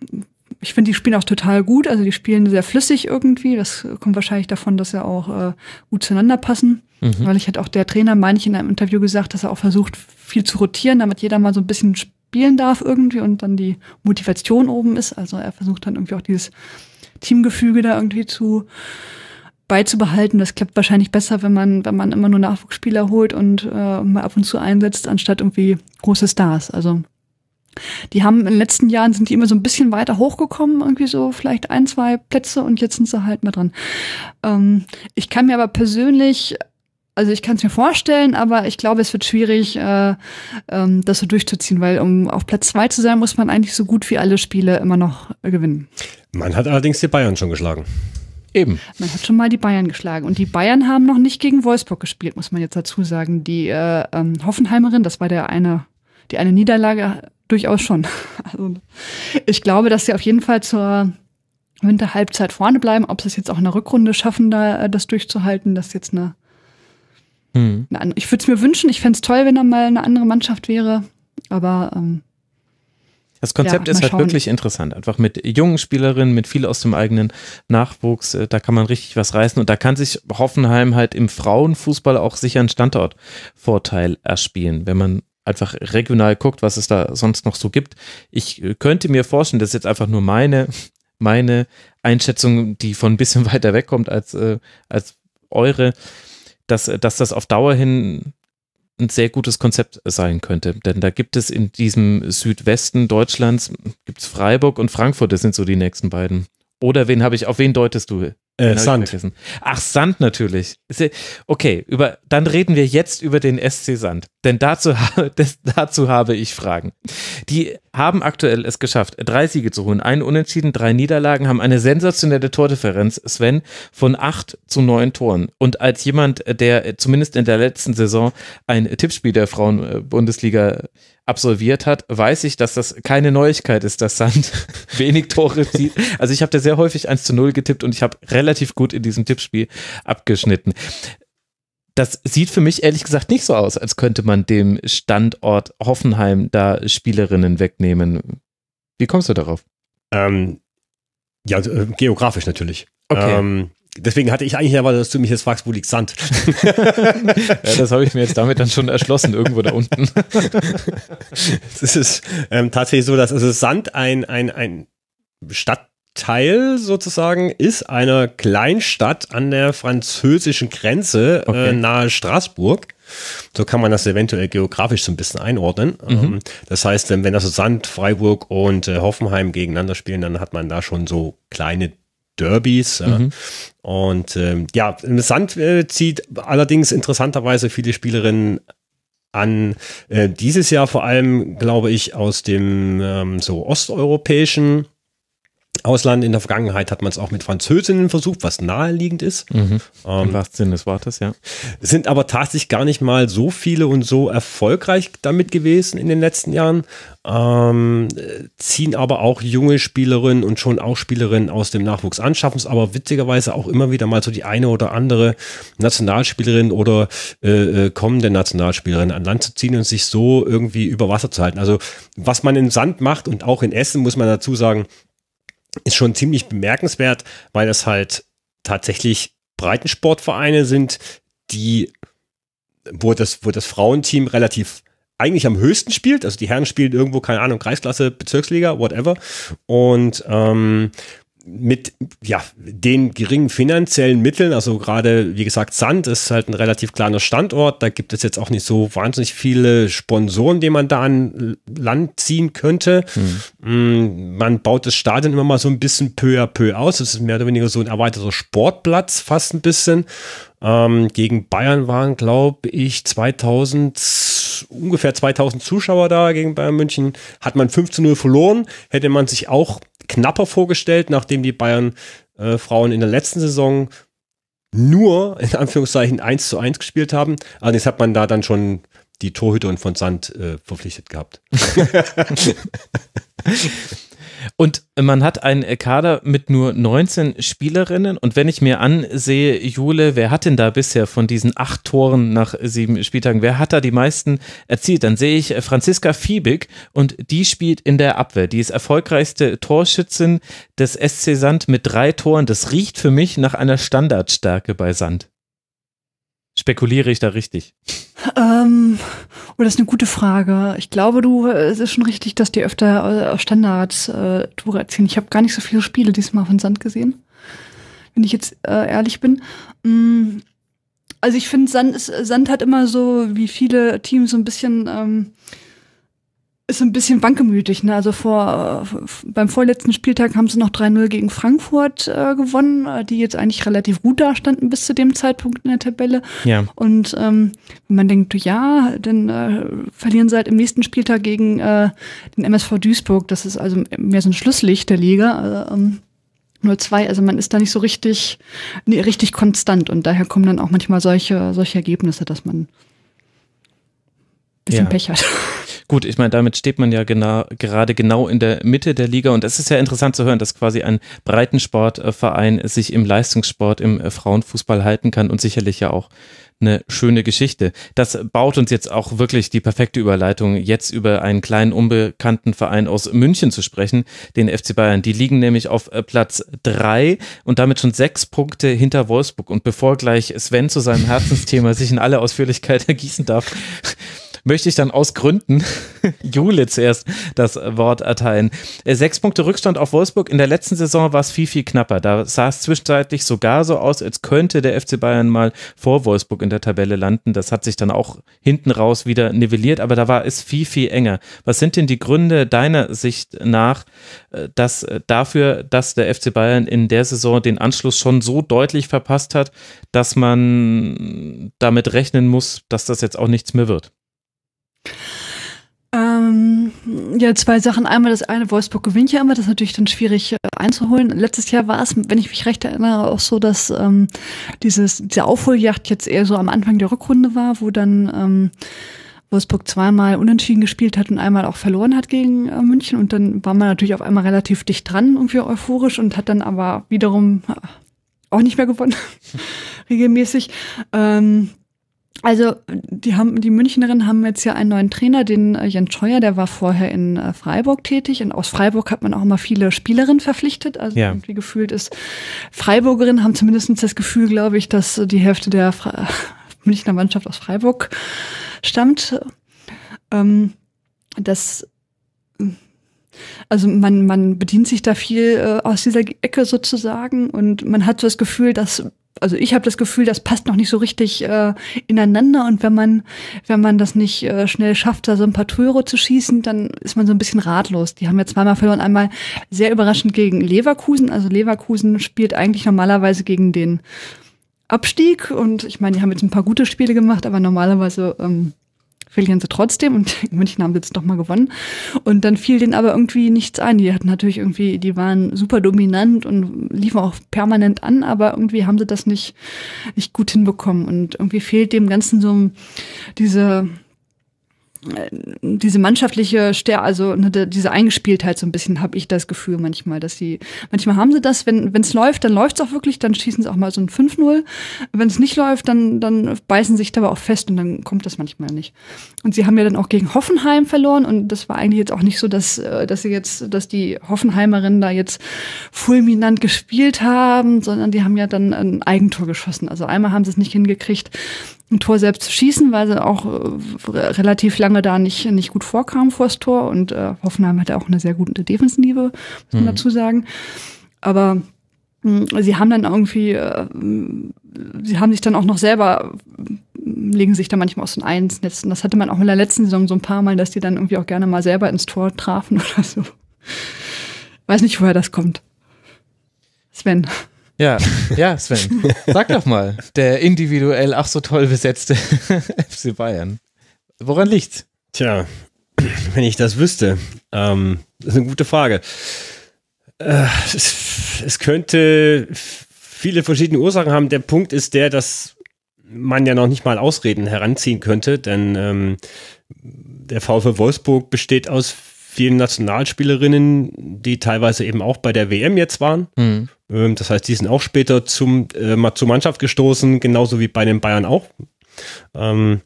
ich finde, die spielen auch total gut. Also die spielen sehr flüssig irgendwie. Das kommt wahrscheinlich davon, dass sie auch äh, gut zueinander passen. Mhm. Weil ich hätte halt auch der Trainer, meine ich, in einem Interview gesagt, dass er auch versucht, viel zu rotieren, damit jeder mal so ein bisschen spielen darf irgendwie und dann die Motivation oben ist. Also er versucht dann irgendwie auch dieses Teamgefüge da irgendwie zu beizubehalten. Das klappt wahrscheinlich besser, wenn man, wenn man immer nur Nachwuchsspieler holt und äh, mal ab und zu einsetzt, anstatt irgendwie große Stars. Also die haben in den letzten Jahren sind die immer so ein bisschen weiter hochgekommen, irgendwie so vielleicht ein, zwei Plätze und jetzt sind sie halt mal dran. Ähm, ich kann mir aber persönlich, also ich kann es mir vorstellen, aber ich glaube, es wird schwierig, äh, ähm, das so durchzuziehen, weil um auf Platz zwei zu sein, muss man eigentlich so gut wie alle Spiele immer noch äh, gewinnen. Man hat allerdings die Bayern schon geschlagen. Eben. Man hat schon mal die Bayern geschlagen. Und die Bayern haben noch nicht gegen Wolfsburg gespielt, muss man jetzt dazu sagen. Die äh, ähm, Hoffenheimerin, das war der eine, die eine Niederlage durchaus schon. Also ich glaube, dass sie auf jeden Fall zur Winterhalbzeit vorne bleiben. Ob sie es jetzt auch in der Rückrunde schaffen, da äh, das durchzuhalten, das ist jetzt eine, hm. eine andere. Ich würde es mir wünschen, ich fände es toll, wenn da mal eine andere Mannschaft wäre, aber ähm, das Konzept ja, ist halt schauen. wirklich interessant. Einfach mit jungen Spielerinnen, mit viel aus dem eigenen Nachwuchs, äh, da kann man richtig was reißen und da kann sich Hoffenheim halt im Frauenfußball auch sicher einen Standortvorteil erspielen, wenn man einfach regional guckt, was es da sonst noch so gibt. Ich äh, könnte mir vorstellen, das ist jetzt einfach nur meine, meine Einschätzung, die von ein bisschen weiter wegkommt als, äh, als eure, dass, äh, dass das auf Dauer hin ein sehr gutes Konzept sein könnte. Denn da gibt es in diesem Südwesten Deutschlands, gibt es Freiburg und Frankfurt, das sind so die nächsten beiden. Oder wen habe ich, auf wen deutest du äh, Sand. Ach, Sand natürlich. Okay, über, dann reden wir jetzt über den SC Sand. Denn dazu, das, dazu habe ich Fragen. Die haben aktuell es geschafft, drei Siege zu holen, einen Unentschieden, drei Niederlagen, haben eine sensationelle Tordifferenz, Sven, von acht zu neun Toren. Und als jemand, der äh, zumindest in der letzten Saison ein Tippspiel der Frauen-Bundesliga äh, absolviert hat, weiß ich, dass das keine Neuigkeit ist, dass Sand wenig Tore zieht. Also ich habe da sehr häufig 1 zu 0 getippt und ich habe relativ gut in diesem Tippspiel abgeschnitten. Das sieht für mich ehrlich gesagt nicht so aus, als könnte man dem Standort Hoffenheim da Spielerinnen wegnehmen. Wie kommst du darauf? Ähm, ja, äh, geografisch natürlich. Okay. Ähm, Deswegen hatte ich eigentlich erwartet, dass du mich jetzt fragst, wo liegt Sand? ja, das habe ich mir jetzt damit dann schon erschlossen, irgendwo da unten. es ist ähm, tatsächlich so, dass also Sand ein, ein, ein Stadtteil sozusagen ist einer Kleinstadt an der französischen Grenze äh, okay. äh, nahe Straßburg. So kann man das eventuell geografisch so ein bisschen einordnen. Mhm. Ähm, das heißt, ähm, wenn das so Sand, Freiburg und äh, Hoffenheim gegeneinander spielen, dann hat man da schon so kleine Derbys. Mhm. Und ähm, ja, Sand äh, zieht allerdings interessanterweise viele Spielerinnen an. Äh, dieses Jahr vor allem, glaube ich, aus dem ähm, so osteuropäischen Ausland in der Vergangenheit hat man es auch mit Französinnen versucht, was naheliegend ist. Mhm. Ähm, Im wahrsten Sinne des Wortes, ja. Sind aber tatsächlich gar nicht mal so viele und so erfolgreich damit gewesen in den letzten Jahren. Ähm, ziehen aber auch junge Spielerinnen und schon auch Spielerinnen aus dem Nachwuchs an, schaffen es aber witzigerweise auch immer wieder mal so die eine oder andere Nationalspielerin oder äh, äh kommende Nationalspielerin an Land zu ziehen und sich so irgendwie über Wasser zu halten. Also was man in Sand macht und auch in Essen, muss man dazu sagen, ist schon ziemlich bemerkenswert, weil das halt tatsächlich Breitensportvereine sind, die, wo das, wo das Frauenteam relativ eigentlich am höchsten spielt. Also die Herren spielen irgendwo, keine Ahnung, Kreisklasse, Bezirksliga, whatever. Und ähm, mit ja, den geringen finanziellen Mitteln, also gerade wie gesagt, Sand ist halt ein relativ kleiner Standort, da gibt es jetzt auch nicht so wahnsinnig viele Sponsoren, die man da an Land ziehen könnte. Hm. Mm, man baut das Stadion immer mal so ein bisschen peu à peu aus. Es ist mehr oder weniger so ein erweiterter Sportplatz, fast ein bisschen. Ähm, gegen Bayern waren, glaube ich, 2000, ungefähr 2000 Zuschauer da gegen Bayern München. Hat man 5 zu 0 verloren, hätte man sich auch knapper vorgestellt, nachdem die Bayern äh, Frauen in der letzten Saison nur in Anführungszeichen 1 zu 1 gespielt haben. Allerdings also hat man da dann schon die Torhüterin von Sand äh, verpflichtet gehabt. Und man hat einen Kader mit nur 19 Spielerinnen. Und wenn ich mir ansehe, Jule, wer hat denn da bisher von diesen acht Toren nach sieben Spieltagen, wer hat da die meisten erzielt? Dann sehe ich Franziska Fiebig und die spielt in der Abwehr. Die ist erfolgreichste Torschützin des SC Sand mit drei Toren. Das riecht für mich nach einer Standardstärke bei Sand. Spekuliere ich da richtig? Ähm, oh, das ist eine gute Frage. Ich glaube, du, äh, es ist schon richtig, dass die öfter äh, Standards äh, Tore erzielen. Ich habe gar nicht so viele Spiele diesmal von Sand gesehen, wenn ich jetzt äh, ehrlich bin. Mm, also ich finde, Sand, Sand hat immer so, wie viele Teams, so ein bisschen ähm, ist ein bisschen wankemütig. Ne? Also vor, äh, beim vorletzten Spieltag haben sie noch 3-0 gegen Frankfurt äh, gewonnen, äh, die jetzt eigentlich relativ gut dastanden bis zu dem Zeitpunkt in der Tabelle. Ja. Und ähm, wenn man denkt, ja, dann äh, verlieren sie halt im nächsten Spieltag gegen äh, den MSV Duisburg. Das ist also mehr so ein Schlusslicht der Liga. Äh, ähm, 0-2, also man ist da nicht so richtig, nee, richtig konstant und daher kommen dann auch manchmal solche, solche Ergebnisse, dass man bisschen ja. Pech hat. Gut, ich meine, damit steht man ja genau, gerade genau in der Mitte der Liga und es ist ja interessant zu hören, dass quasi ein Breitensportverein äh, sich im Leistungssport, im äh, Frauenfußball halten kann und sicherlich ja auch eine schöne Geschichte. Das baut uns jetzt auch wirklich die perfekte Überleitung, jetzt über einen kleinen unbekannten Verein aus München zu sprechen, den FC Bayern. Die liegen nämlich auf äh, Platz drei und damit schon sechs Punkte hinter Wolfsburg. Und bevor gleich Sven zu seinem Herzensthema sich in aller Ausführlichkeit ergießen darf, möchte ich dann aus Gründen Jule zuerst das Wort erteilen. Äh, sechs Punkte Rückstand auf Wolfsburg. In der letzten Saison war es viel, viel knapper. Da sah es zwischenzeitlich sogar so aus, als könnte der FC Bayern mal vor Wolfsburg in der Tabelle landen. Das hat sich dann auch hinten raus wieder nivelliert, aber da war es viel, viel enger. Was sind denn die Gründe deiner Sicht nach, äh, dass äh, dafür, dass der FC Bayern in der Saison den Anschluss schon so deutlich verpasst hat, dass man damit rechnen muss, dass das jetzt auch nichts mehr wird? Ähm, ja, zwei Sachen. Einmal das eine, Wolfsburg gewinnt ja immer, das ist natürlich dann schwierig äh, einzuholen. Letztes Jahr war es, wenn ich mich recht erinnere, auch so, dass ähm, dieses, diese Aufholjagd jetzt eher so am Anfang der Rückrunde war, wo dann ähm, Wolfsburg zweimal unentschieden gespielt hat und einmal auch verloren hat gegen äh, München. Und dann war man natürlich auf einmal relativ dicht dran, irgendwie euphorisch und hat dann aber wiederum äh, auch nicht mehr gewonnen, regelmäßig. Ähm, also die haben die Münchnerinnen haben jetzt ja einen neuen Trainer, den äh, Jens Scheuer, der war vorher in äh, Freiburg tätig und aus Freiburg hat man auch immer viele Spielerinnen verpflichtet. Also ja. irgendwie gefühlt ist Freiburgerinnen haben zumindest das Gefühl, glaube ich, dass die Hälfte der Fre Münchner Mannschaft aus Freiburg stammt. Ähm, das also man, man bedient sich da viel äh, aus dieser Ecke sozusagen und man hat so das Gefühl, dass also ich habe das Gefühl, das passt noch nicht so richtig äh, ineinander. Und wenn man, wenn man das nicht äh, schnell schafft, da so ein paar Tore zu schießen, dann ist man so ein bisschen ratlos. Die haben ja zweimal verloren, einmal sehr überraschend gegen Leverkusen. Also Leverkusen spielt eigentlich normalerweise gegen den Abstieg. Und ich meine, die haben jetzt ein paar gute Spiele gemacht, aber normalerweise ähm, verlieren sie trotzdem und München haben sie jetzt doch mal gewonnen. Und dann fiel denen aber irgendwie nichts ein. Die hatten natürlich irgendwie, die waren super dominant und liefen auch permanent an, aber irgendwie haben sie das nicht, nicht gut hinbekommen. Und irgendwie fehlt dem Ganzen so diese, äh, diese mannschaftliche Stär, also ne, diese Eingespieltheit so ein bisschen, habe ich das Gefühl manchmal, dass sie, manchmal haben sie das, wenn es läuft, dann läuft es auch wirklich, dann schießen sie auch mal so ein 5-0. Wenn es nicht läuft, dann, dann beißen sie sich dabei auch fest und dann kommt das manchmal nicht. Und sie haben ja dann auch gegen Hoffenheim verloren und das war eigentlich jetzt auch nicht so, dass, äh, dass sie jetzt, dass die Hoffenheimerinnen da jetzt fulminant gespielt haben, sondern die haben ja dann ein Eigentor geschossen. Also einmal haben sie es nicht hingekriegt, ein Tor selbst zu schießen, weil sie auch äh, relativ lang lange da nicht, nicht gut vorkam vor das Tor und äh, Hoffenheim hatte auch eine sehr gute Defensive, muss man mhm. dazu sagen. Aber mh, hm, sie haben dann irgendwie, äh, sie haben sich dann auch noch selber hm, legen sich da manchmal aus den Einsnetzen. Das hatte man auch in der letzten Saison so ein paar Mal, dass die dann irgendwie auch gerne mal selber ins Tor trafen oder so. Weiß nicht, woher das kommt. Sven. Ja, ja, Sven. Sag doch mal, der individuell ach so toll besetzte FC Bayern. Woran liegt's? Tja, wenn ich das wüsste. Ähm, das ist eine gute Frage. Äh, es, es könnte viele verschiedene Ursachen haben. Der Punkt ist der, dass man ja noch nicht mal Ausreden heranziehen könnte, denn ähm, der VfL Wolfsburg besteht aus vielen Nationalspielerinnen, die teilweise eben auch bei der WM jetzt waren. Mhm. Ähm, das heißt, die sind auch später zum, äh, zur Mannschaft gestoßen, genauso wie bei den Bayern auch. Ähm,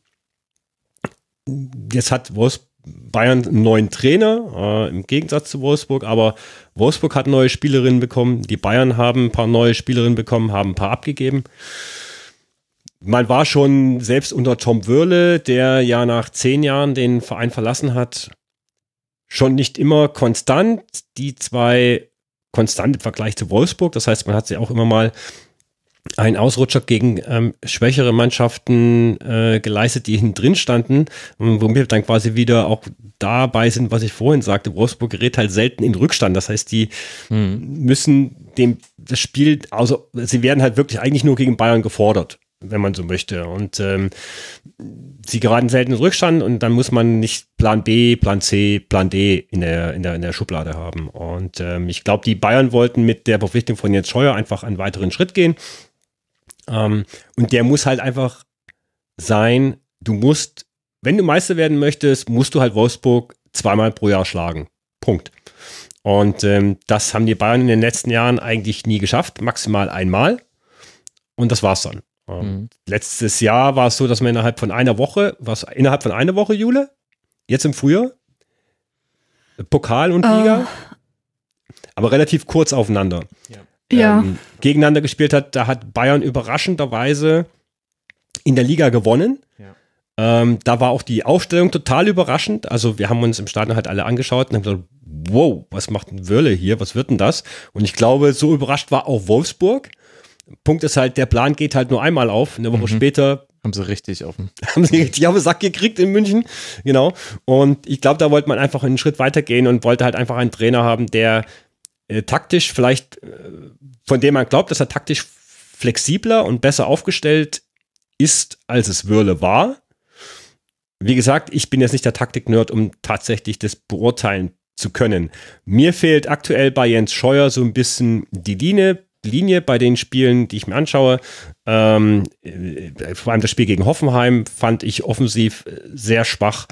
jetzt hat Wolfsburg Bayern einen neuen Trainer, äh, im Gegensatz zu Wolfsburg, aber Wolfsburg hat neue Spielerinnen bekommen, die Bayern haben ein paar neue Spielerinnen bekommen, haben ein paar abgegeben. Man war schon selbst unter Tom Wörle, der ja nach zehn Jahren den Verein verlassen hat, schon nicht immer konstant. Die zwei konstant im Vergleich zu Wolfsburg, das heißt, man hat sie auch immer mal ein Ausrutscher gegen ähm, schwächere Mannschaften äh, geleistet, die hinten drin standen, ähm, womit wir dann quasi wieder auch dabei sind, was ich vorhin sagte. Wolfsburg gerät halt selten in Rückstand. Das heißt, die hm. müssen dem das Spiel, also sie werden halt wirklich eigentlich nur gegen Bayern gefordert wenn man so möchte. Und ähm, sie geraten selten in Rückstand und dann muss man nicht Plan B, Plan C, Plan D in der, in der, in der Schublade haben. Und ähm, ich glaube, die Bayern wollten mit der Verpflichtung von Jens Scheuer einfach einen weiteren Schritt gehen. Ähm, und der muss halt einfach sein, du musst, wenn du Meister werden möchtest, musst du halt Wolfsburg zweimal pro Jahr schlagen. Punkt. Und ähm, das haben die Bayern in den letzten Jahren eigentlich nie geschafft, maximal einmal. Und das war's dann. Ähm, mhm. Letztes Jahr war es so, dass man innerhalb von einer Woche, was innerhalb von einer Woche, Jule, jetzt im Frühjahr, Pokal und Liga, oh. aber relativ kurz aufeinander. Ja ja. ähm, gegeneinander gespielt hat. Da hat Bayern überraschenderweise in der Liga gewonnen. Ja. Ähm, da war auch die Aufstellung total überraschend. Also wir haben uns im Stadion halt alle angeschaut und haben gesagt, wow, was macht ein Wölle hier? Was wird denn das? Und ich glaube, so überrascht war auch Wolfsburg. Punkt ist halt, der Plan geht halt nur einmal auf. Eine Woche mhm. später haben sie richtig offen. Haben sie richtig auf den Sack gekriegt in München. Genau. Und ich glaube, da wollte man einfach einen Schritt weitergehen und wollte halt einfach einen Trainer haben, der äh, taktisch vielleicht, äh, von dem man glaubt, dass er taktisch flexibler und besser aufgestellt ist, als es Würle war. Wie gesagt, ich bin jetzt nicht der Taktik-Nerd, um tatsächlich das beurteilen zu können. Mir fehlt aktuell bei Jens Scheuer so ein bisschen die Linie, Linie bei den Spielen, die ich mir anschaue. Ähm, äh, vor allem das Spiel gegen Hoffenheim fand ich offensiv sehr schwach.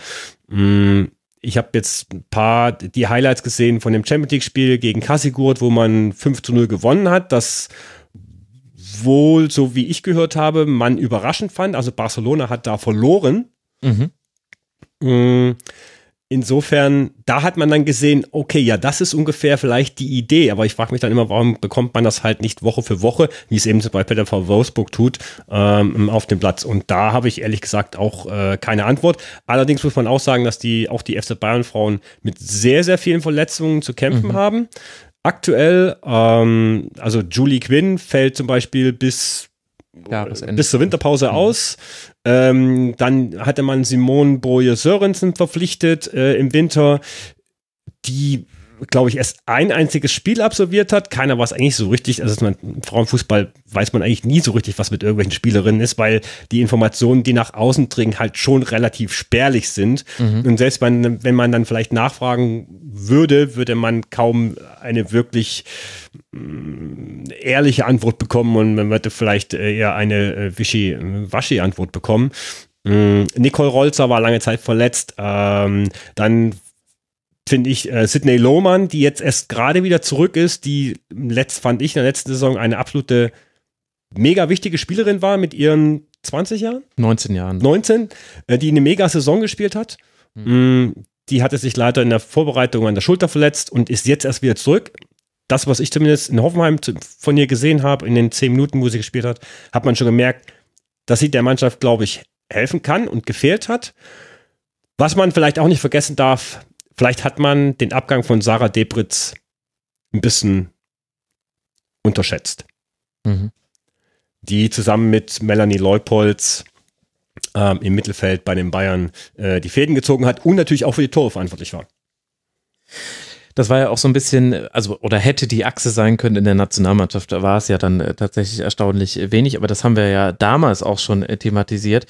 Mhm ich habe jetzt ein paar die Highlights gesehen von dem Champions League-Spiel gegen Kassigurt, wo man 5 zu 0 gewonnen hat. Das wohl, so wie ich gehört habe, man überraschend fand. Also Barcelona hat da verloren. Mhm. Mm insofern, da hat man dann gesehen, okay, ja, das ist ungefähr vielleicht die Idee, aber ich frage mich dann immer, warum bekommt man das halt nicht Woche für Woche, wie es eben zum Beispiel der V. Wolfsburg tut, ähm, auf dem Platz. Und da habe ich ehrlich gesagt auch äh, keine Antwort. Allerdings muss man auch sagen, dass die auch die FC Bayern Frauen mit sehr, sehr vielen Verletzungen zu kämpfen mhm. haben. Aktuell, ähm, also Julie Quinn fällt zum Beispiel bis Jahresende. Bis zur Winterpause mhm. aus. Ähm, dann hatte man Simone boje Sörensen verpflichtet äh, im Winter, die glaube ich, erst ein einziges Spiel absolviert hat. Keiner war es eigentlich so richtig, also man, Frauenfußball weiß man eigentlich nie so richtig, was mit irgendwelchen Spielerinnen ist, weil die Informationen, die nach außen dringen, halt schon relativ spärlich sind. Mhm. Und selbst wenn, wenn man dann vielleicht nachfragen würde, würde man kaum eine wirklich mh, mm, ehrliche Antwort bekommen und man würde vielleicht äh, eher eine äh, Wischi-Waschi-Antwort äh, bekommen. Mm, Nicole Rolzer war lange Zeit verletzt. Ähm, dann finde ich, äh, Sidney Lohmann, die jetzt erst gerade wieder zurück ist, die letzt, fand ich in der letzten Saison eine absolute mega wichtige Spielerin war mit ihren 20 Jahren? 19 Jahren. 19, äh, die eine mega Saison gespielt hat. Mhm. Mm, die hatte sich leider in der Vorbereitung an der Schulter verletzt und ist jetzt erst wieder zurück das, was ich zumindest in Hoffenheim von ihr gesehen habe, in den zehn Minuten, wo sie gespielt hat, hat man schon gemerkt, dass sie der Mannschaft, glaube ich, helfen kann und gefehlt hat. Was man vielleicht auch nicht vergessen darf, vielleicht hat man den Abgang von Sarah Debritz ein bisschen unterschätzt. Mhm. Die zusammen mit Melanie Leupolz ähm, im Mittelfeld bei den Bayern äh, die Fäden gezogen hat und natürlich auch für die Tore verantwortlich war. Das war ja auch so ein bisschen, also oder hätte die Achse sein können in der Nationalmannschaft, da war es ja dann äh, tatsächlich erstaunlich wenig, aber das haben wir ja damals auch schon äh, thematisiert.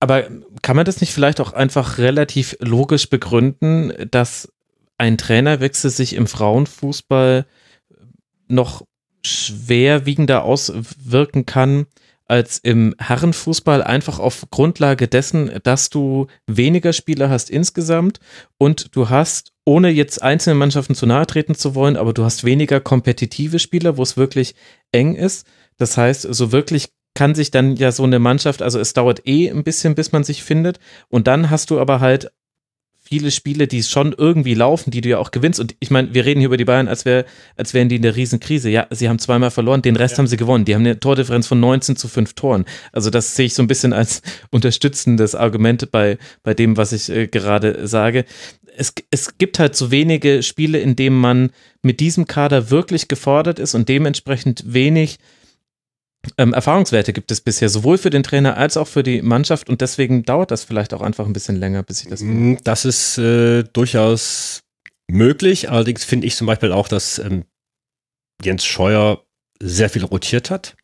Aber kann man das nicht vielleicht auch einfach relativ logisch begründen, dass ein Trainerwechsel sich im Frauenfußball noch schwerwiegender auswirken kann als im Herrenfußball, einfach auf Grundlage dessen, dass du weniger Spieler hast insgesamt und du hast, ohne jetzt einzelnen Mannschaften zu nahe treten zu wollen, aber du hast weniger kompetitive Spieler, wo es wirklich eng ist. Das heißt, so wirklich kann sich dann ja so eine Mannschaft, also es dauert eh ein bisschen, bis man sich findet. Und dann hast du aber halt viele Spiele, die schon irgendwie laufen, die du ja auch gewinnst. Und ich meine, wir reden hier über die Bayern, als, wär, als wären die in der Riesenkrise. Ja, sie haben zweimal verloren, den Rest ja. haben sie gewonnen. Die haben eine Tordifferenz von 19 zu 5 Toren. Also das sehe ich so ein bisschen als unterstützendes Argument bei, bei dem, was ich äh, gerade sage. Es, es gibt halt so wenige Spiele, in denen man mit diesem Kader wirklich gefordert ist und dementsprechend wenig ähm, Erfahrungswerte gibt es bisher, sowohl für den Trainer als auch für die Mannschaft. Und deswegen dauert das vielleicht auch einfach ein bisschen länger, bis ich das. Mm, das ist äh, durchaus möglich. Allerdings finde ich zum Beispiel auch, dass ähm, Jens Scheuer sehr viel rotiert hat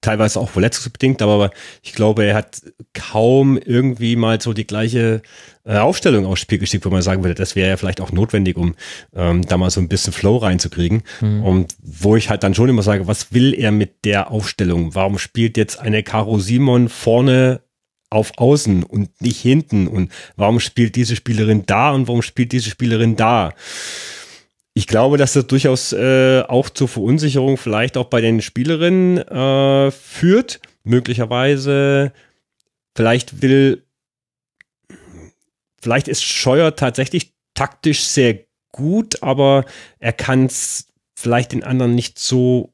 teilweise auch verletzungsbedingt, aber ich glaube, er hat kaum irgendwie mal so die gleiche äh, Aufstellung aufs Spiel geschickt, wo man sagen würde, das wäre ja vielleicht auch notwendig, um ähm, da mal so ein bisschen Flow reinzukriegen. Mhm. Und wo ich halt dann schon immer sage, was will er mit der Aufstellung? Warum spielt jetzt eine Caro Simon vorne auf Außen und nicht hinten? Und warum spielt diese Spielerin da und warum spielt diese Spielerin da? ich glaube, dass das durchaus äh, auch zur Verunsicherung vielleicht auch bei den Spielerinnen äh, führt. Möglicherweise, vielleicht will, vielleicht ist Scheuer tatsächlich taktisch sehr gut, aber er kann es vielleicht den anderen nicht so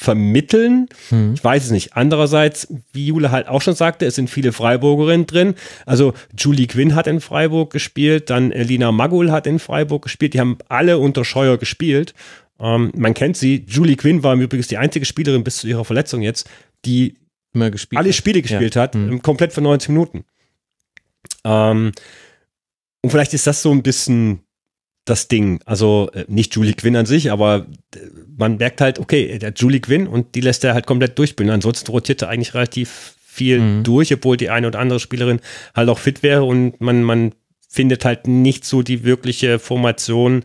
vermitteln. Hm. Ich weiß es nicht. Andererseits, wie Jule halt auch schon sagte, es sind viele Freiburgerinnen drin. Also Julie Quinn hat in Freiburg gespielt, dann Elina Magul hat in Freiburg gespielt. Die haben alle unter Scheuer gespielt. Ähm, man kennt sie. Julie Quinn war übrigens die einzige Spielerin bis zu ihrer Verletzung jetzt, die alle hat. Spiele gespielt ja. hat, hm. Ähm, komplett für 90 Minuten. Ähm, und vielleicht ist das so ein bisschen das Ding. Also äh, nicht Julie Quinn an sich, aber äh, man merkt halt, okay, der Julie Quinn und die lässt er halt komplett durchspielen. Ansonsten rotiert er eigentlich relativ viel mhm. durch, obwohl die eine oder andere Spielerin halt auch fit wäre und man, man findet halt nicht so die wirkliche Formation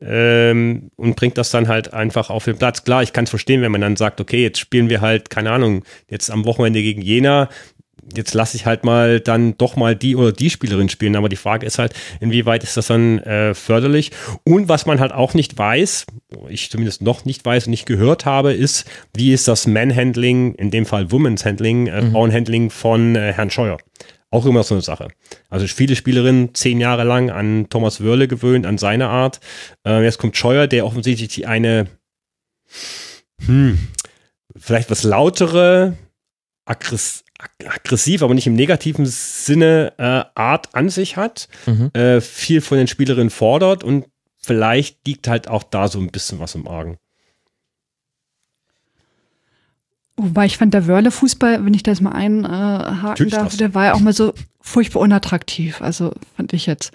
ähm, und bringt das dann halt einfach auf den Platz. Klar, ich kann es verstehen, wenn man dann sagt, okay, jetzt spielen wir halt, keine Ahnung, jetzt am Wochenende gegen Jena, jetzt lasse ich halt mal dann doch mal die oder die Spielerin spielen. Aber die Frage ist halt, inwieweit ist das dann äh, förderlich? Und was man halt auch nicht weiß, ich zumindest noch nicht weiß und nicht gehört habe, ist, wie ist das Manhandling, in dem Fall Women's Handling, äh, mhm. Frauenhandling von äh, Herrn Scheuer auch immer so eine Sache. Also viele Spielerinnen zehn Jahre lang an Thomas Wörle gewöhnt, an seine Art. Äh, jetzt kommt Scheuer, der offensichtlich die eine hm, vielleicht was lautere, aggress aggressiv, aber nicht im negativen Sinne äh, Art an sich hat, mhm. äh, viel von den Spielerinnen fordert und vielleicht liegt halt auch da so ein bisschen was im Argen. Wobei ich fand, der Wörle-Fußball, wenn ich das mal einhaken äh, darf, der war ja auch mal so furchtbar unattraktiv. Also fand ich jetzt.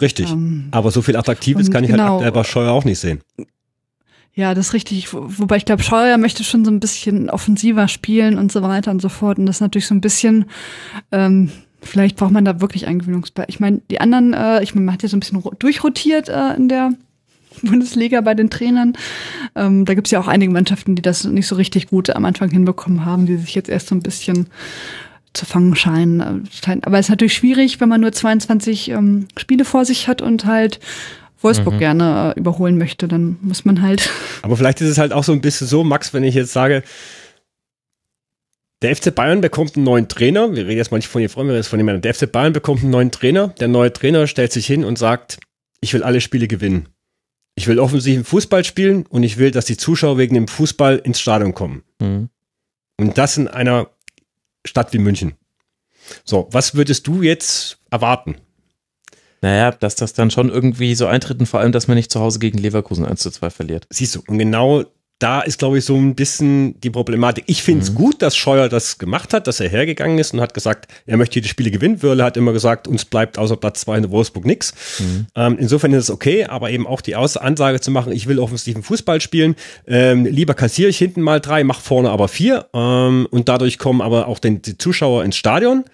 Richtig. Ähm, aber so viel Attraktives ähm, kann genau, ich halt genau. ab Scheuer auch nicht sehen. Ja, das ist richtig. Wobei ich glaube, Scheuer möchte schon so ein bisschen offensiver spielen und so weiter und so fort. Und das ist natürlich so ein bisschen, ähm, vielleicht braucht man da wirklich Eingewöhnungsbar. Ich meine, die anderen, äh, ich meine, man hat ja so ein bisschen durchrotiert äh, in der Bundesliga bei den Trainern. Ähm, da gibt's ja auch einige Mannschaften, die das nicht so richtig gut am Anfang hinbekommen haben, die sich jetzt erst so ein bisschen zu fangen scheinen. Äh, Aber es ist natürlich schwierig, wenn man nur 22 ähm, Spiele vor sich hat und halt Wolfsburg mhm. gerne äh, überholen möchte, dann muss man halt. Aber vielleicht ist es halt auch so ein bisschen so, Max, wenn ich jetzt sage, der FC Bayern bekommt einen neuen Trainer. Wir reden jetzt mal nicht von, von jemandem. Der FC Bayern bekommt einen neuen Trainer. Der neue Trainer stellt sich hin und sagt, ich will alle Spiele gewinnen. Ich will offensiven Fußball spielen und ich will, dass die Zuschauer wegen dem Fußball ins Stadion kommen. Mhm. Und das in einer Stadt wie München. So, was würdest du jetzt erwarten? Naja, dass das dann schon irgendwie so eintritt und vor allem, dass man nicht zu Hause gegen Leverkusen 1 zu 2 verliert. Siehst du, und genau da ist, glaube ich, so ein bisschen die Problematik. Ich finde es mhm. gut, dass Scheuer das gemacht hat, dass er hergegangen ist und hat gesagt, er möchte die Spiele gewinnen. Wörle hat immer gesagt, uns bleibt außer Platz 2 in Wolfsburg nichts. Mhm. Ähm, insofern ist es okay, aber eben auch die Ansage zu machen, ich will offensiven Fußball spielen. Ähm, lieber kassiere ich hinten mal drei, mach vorne aber vier. Ähm, und dadurch kommen aber auch den, die Zuschauer ins Stadion.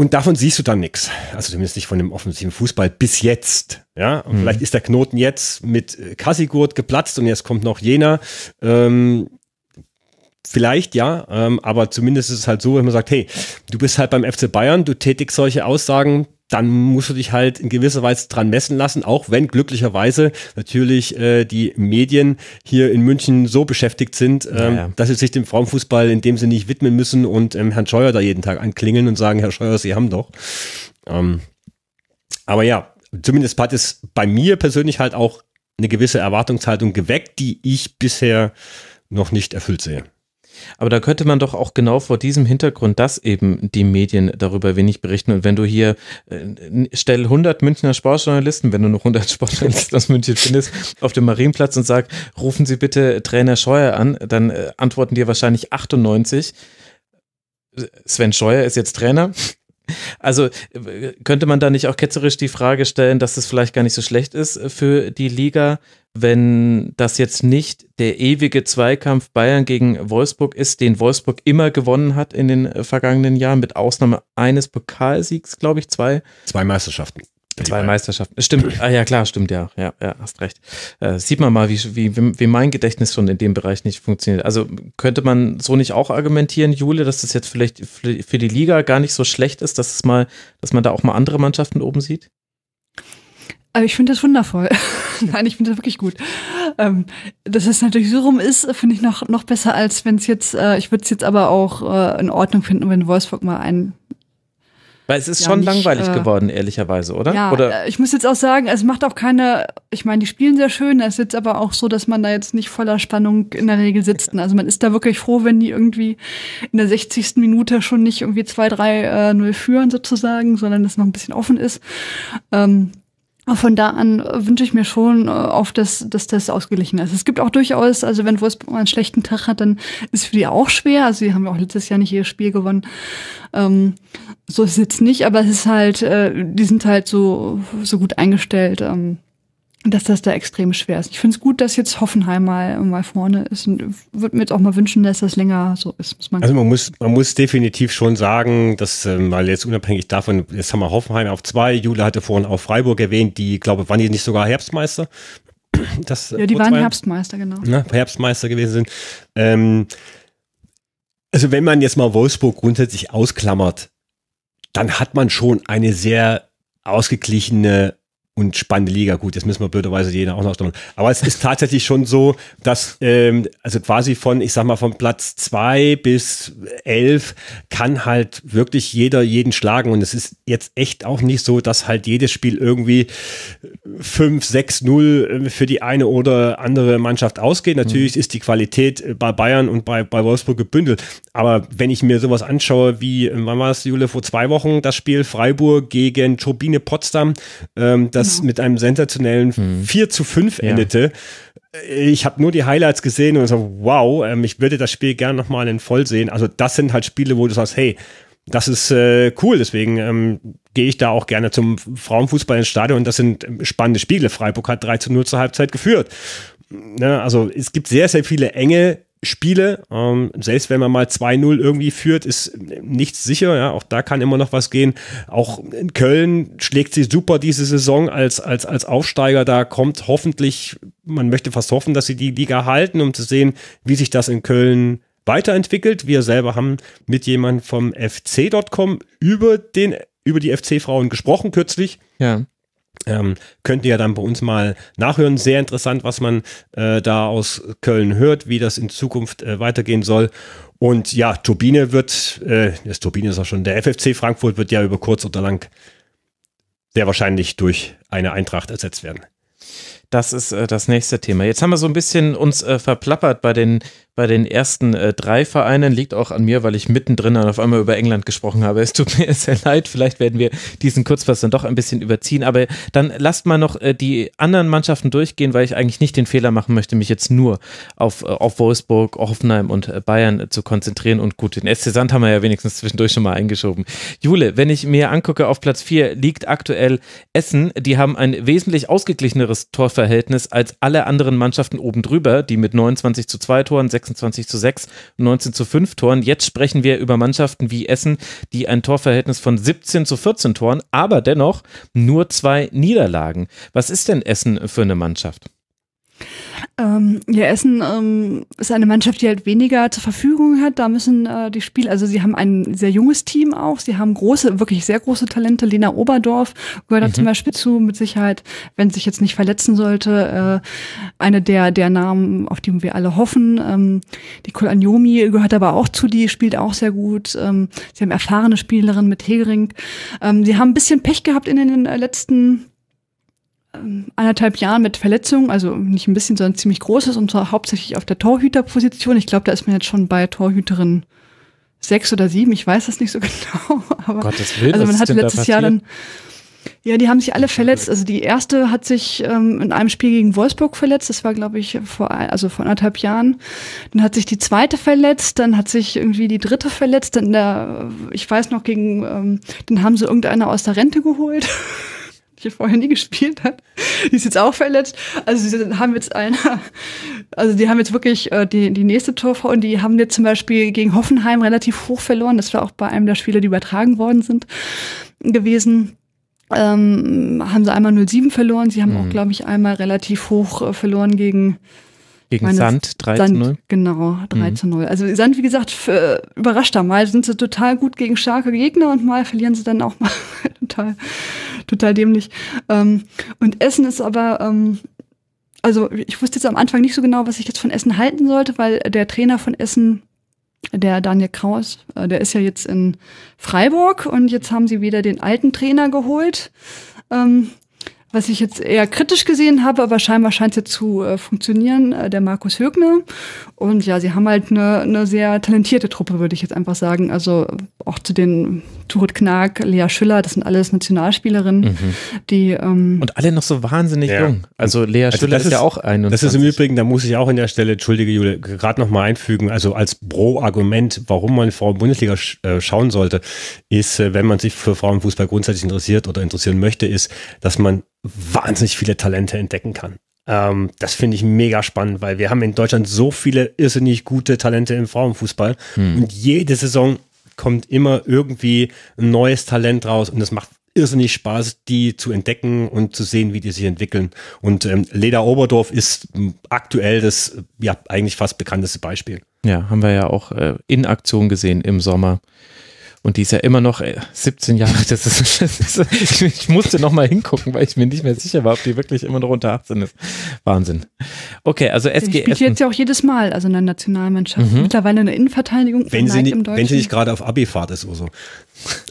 Und davon siehst du dann nichts. Also zumindest nicht von dem offensiven Fußball bis jetzt. Ja, mhm. vielleicht ist der Knoten jetzt mit äh, Kassigurt geplatzt und jetzt kommt noch jener. Ähm, vielleicht ja, ähm, aber zumindest ist es halt so, wenn man sagt, hey, du bist halt beim FC Bayern, du tätigst solche Aussagen, dann musst du dich halt in gewisser Weise dran messen lassen, auch wenn glücklicherweise natürlich äh, die Medien hier in München so beschäftigt sind, ähm, ja, ja. dass sie sich dem Frauenfußball in dem Sinne nicht widmen müssen und ähm, Herrn Scheuer da jeden Tag anklingeln und sagen, Herr Scheuer, Sie haben doch. Ähm, aber ja, zumindest hat es bei mir persönlich halt auch eine gewisse Erwartungshaltung geweckt, die ich bisher noch nicht erfüllt sehe. Aber da könnte man doch auch genau vor diesem Hintergrund, dass eben die Medien darüber wenig berichten. Und wenn du hier, äh, stell 100 Münchner Sportjournalisten, wenn du noch 100 Sportjournalisten aus München findest, auf dem Marienplatz und sag, rufen Sie bitte Trainer Scheuer an, dann äh, antworten dir wahrscheinlich 98. Sven Scheuer ist jetzt Trainer. Also könnte man da nicht auch ketzerisch die Frage stellen, dass es vielleicht gar nicht so schlecht ist äh, für die Liga, wenn das jetzt nicht der ewige Zweikampf Bayern gegen Wolfsburg ist, den Wolfsburg immer gewonnen hat in den äh, vergangenen Jahren, mit Ausnahme eines Pokalsiegs, glaube ich, zwei. Zwei Meisterschaften. Zwei Meisterschaften. Stimmt. Ah ja, klar, stimmt ja. Ja, ja hast recht. Äh, sieht man mal, wie, wie, wie mein Gedächtnis schon in dem Bereich nicht funktioniert. Also könnte man so nicht auch argumentieren, Jule, dass das jetzt vielleicht für die Liga gar nicht so schlecht ist, dass es mal, dass man da auch mal andere Mannschaften oben sieht? Aber also, ich finde das wundervoll. Nein, ich finde das wirklich gut. Ähm, dass es natürlich so rum ist, finde ich noch, noch besser, als wenn es jetzt, äh, ich würde es jetzt aber auch äh, in Ordnung finden, wenn Wolfsburg mal einen weil es ist ja, schon nicht, langweilig äh, geworden, ehrlicherweise, oder? Ja, oder? Äh, ich muss jetzt auch sagen, also es macht auch keine, ich meine, die spielen sehr schön, es ist jetzt aber auch so, dass man da jetzt nicht voller Spannung in der Regel sitzt. Also man ist da wirklich froh, wenn die irgendwie in der 60. Minute schon nicht irgendwie 2-3-0 äh, führen sozusagen, sondern es noch ein bisschen offen ist. Ähm, von da an wünsche ich mir schon oft, äh, dass, dass das ausgeglichen ist. Es gibt auch durchaus, also wenn Wolfsburg mal einen schlechten Tag hat, dann ist für die auch schwer. Also die haben ja auch letztes Jahr nicht ihr Spiel gewonnen. Ähm, so ist es jetzt nicht, aber es ist halt, äh, die sind halt so, so gut eingestellt. Ähm, dass das da extrem schwer ist. Ich finde es gut, dass jetzt Hoffenheim mal, mal vorne ist und würde mir jetzt auch mal wünschen, dass das länger so ist. Man also man muss, man muss definitiv schon sagen, dass äh, mal jetzt unabhängig davon, jetzt haben wir Hoffenheim auf zwei, Jule hatte vorhin auch Freiburg erwähnt, die, glaube waren die nicht sogar Herbstmeister? Das, ja, die äh, waren zwei, Herbstmeister, genau. Ne, Herbstmeister gewesen sind. Ähm, also wenn man jetzt mal Wolfsburg grundsätzlich ausklammert, dann hat man schon eine sehr ausgeglichene und spannende Liga. Gut, jetzt müssen wir blöderweise jeden auch noch stammeln. Aber es ist tatsächlich schon so, dass ähm, also quasi von, ich sag mal, von Platz 2 bis 11 kann halt wirklich jeder jeden schlagen. Und es ist jetzt echt auch nicht so, dass halt jedes Spiel irgendwie 5, 6, 0 für die eine oder andere Mannschaft ausgeht. Natürlich mhm. ist die Qualität äh, bei Bayern und bei, bei Wolfsburg gebündelt. Aber wenn ich mir sowas anschaue, wie, ähm, wann war es, Jule, vor zwei Wochen das Spiel Freiburg gegen Turbine Potsdam, ähm, das das mhm. mit einem sensationellen hm. 4 zu 5 endete. Ja. Äh, ich habe nur die Highlights gesehen und so, wow, ähm, ich würde das Spiel gerne nochmal in voll sehen. Also das sind halt Spiele, wo du sagst, hey, das ist äh, cool, deswegen ähm, gehe ich da auch gerne zum Frauenfußball ins Stadion und das sind ähm, spannende Spiele. Freiburg hat 3 zu 0 zur Halbzeit geführt. Ne, also es gibt sehr, sehr viele enge Spiele. Ähm, selbst wenn man mal 2-0 irgendwie führt, ist nichts sicher. Ja? Auch da kann immer noch was gehen. Auch in Köln schlägt sie super diese Saison als, als, als Aufsteiger. Da kommt hoffentlich, man möchte fast hoffen, dass sie die Liga halten, um zu sehen, wie sich das in Köln weiterentwickelt. Wir selber haben mit jemandem vom FC.com über den über die FC-Frauen gesprochen kürzlich. Ja. Ähm, könnt ihr ja dann bei uns mal nachhören. Sehr interessant, was man äh, da aus Köln hört, wie das in Zukunft äh, weitergehen soll. Und ja, Turbine wird, äh, das Turbine ist auch schon, der FFC Frankfurt wird ja über kurz oder lang sehr wahrscheinlich durch eine Eintracht ersetzt werden. Das ist äh, das nächste Thema. Jetzt haben wir so ein bisschen uns äh, verplappert bei den bei den ersten äh, drei Vereinen. Liegt auch an mir, weil ich mittendrin dann auf einmal über England gesprochen habe. Es tut mir sehr leid. Vielleicht werden wir diesen Kurzpass dann doch ein bisschen überziehen. Aber dann lasst mal noch äh, die anderen Mannschaften durchgehen, weil ich eigentlich nicht den Fehler machen möchte, mich jetzt nur auf, äh, auf Wolfsburg, Hoffenheim und äh, Bayern äh, zu konzentrieren. Und gut, den SC Sand haben wir ja wenigstens zwischendurch schon mal eingeschoben. Jule, wenn ich mir angucke, auf Platz 4 liegt aktuell Essen. Die haben ein wesentlich ausgeglicheneres Torverhältnis als alle anderen Mannschaften oben drüber, die mit 29 zu 2 Toren, 26 zu 6 und 19 zu 5 Toren. Jetzt sprechen wir über Mannschaften wie Essen, die ein Torverhältnis von 17 zu 14 Toren, aber dennoch nur zwei Niederlagen. Was ist denn Essen für eine Mannschaft? Ähm, ja, Essen ähm, ist eine Mannschaft, die halt weniger zur Verfügung hat. Da müssen äh, die Spieler, also sie haben ein sehr junges Team auch. Sie haben große, wirklich sehr große Talente. Lena Oberdorf gehört mhm. da zum Beispiel zu, mit Sicherheit, wenn sich jetzt nicht verletzen sollte, äh, eine der, der Namen, auf die wir alle hoffen. Ähm, die Kolanyomi gehört aber auch zu, die spielt auch sehr gut. Ähm, sie haben erfahrene Spielerinnen mit Hegering. Ähm, sie haben ein bisschen Pech gehabt in den äh, letzten ähm, anderthalb Jahren mit Verletzungen, also nicht ein bisschen, sondern ziemlich großes und zwar hauptsächlich auf der Torhüterposition. Ich glaube, da ist man jetzt schon bei Torhüterin sechs oder sieben, ich weiß das nicht so genau. Aber Gottes Willen, also man hatte letztes da Jahr dann ja, die haben sich alle verletzt. Also die erste hat sich ähm, in einem Spiel gegen Wolfsburg verletzt. Das war, glaube ich, vor also vor anderthalb Jahren. Dann hat sich die zweite verletzt. Dann hat sich irgendwie die dritte verletzt. Dann der, äh, ich weiß noch gegen, ähm, dann haben sie irgendeiner aus der Rente geholt. hier vorher nie gespielt hat. Die ist jetzt auch verletzt. Also sie haben jetzt einer, also die haben jetzt wirklich äh, die, die nächste Torfrau und die haben jetzt zum Beispiel gegen Hoffenheim relativ hoch verloren. Das war auch bei einem der Spiele, die übertragen worden sind, gewesen. Ähm, haben sie einmal 07 verloren. Sie haben mhm. auch, glaube ich, einmal relativ hoch äh, verloren gegen gegen meine, Sand 3 zu 0. Genau, 3 zu 0. Also Sand, wie gesagt, überrascht da mal. Sind sie total gut gegen starke Gegner und mal verlieren sie dann auch mal total total dämlich. Ähm, und Essen ist aber, ähm, also ich wusste jetzt am Anfang nicht so genau, was ich jetzt von Essen halten sollte, weil der Trainer von Essen der Daniel Kraus, äh, der ist ja jetzt in Freiburg und jetzt haben sie wieder den alten Trainer geholt. Ähm, was ich jetzt eher kritisch gesehen habe, aber scheinbar scheint es jetzt zu äh, funktionieren, äh, der Markus Högner. Und ja, sie haben halt eine ne sehr talentierte Truppe, würde ich jetzt einfach sagen. Also auch zu den Turit Knag, Lea Schüller, das sind alles Nationalspielerinnen, mhm. die ähm Und alle noch so wahnsinnig ja. jung. Also Lea also Schüller ist, ist, ja auch 21. Das ist im Übrigen, da muss ich auch an der Stelle, entschuldige Jule, gerade nochmal einfügen, also als Pro-Argument, warum man Frauen-Bundesliga sch äh, schauen sollte, ist, äh, wenn man sich für Frauenfußball grundsätzlich interessiert oder interessieren möchte, ist, dass man wahnsinnig viele Talente entdecken kann. Ähm, das finde ich mega spannend, weil wir haben in Deutschland so viele irrsinnig gute Talente im Frauenfußball hm. und jede Saison kommt immer irgendwie ein neues Talent raus und es macht irrsinnig Spaß, die zu entdecken und zu sehen, wie die sich entwickeln. Und ähm, Leda Oberdorf ist hm, aktuell das ja eigentlich fast bekannteste Beispiel. Ja, haben wir ja auch äh, in Aktion gesehen im Sommer. Und die ist ja immer noch 17 äh, Jahre. Das ist, das ist, ich musste nochmal hingucken, weil ich mir nicht mehr sicher war, ob die wirklich immer noch unter 18 ist. Wahnsinn. Okay, also SG Die spielt jetzt ja auch jedes Mal, also in der Nationalmannschaft. Mhm. Mittlerweile eine Innenverteidigung. Wenn sie, nicht, wenn sie nicht gerade auf Abi-Fahrt ist oder so.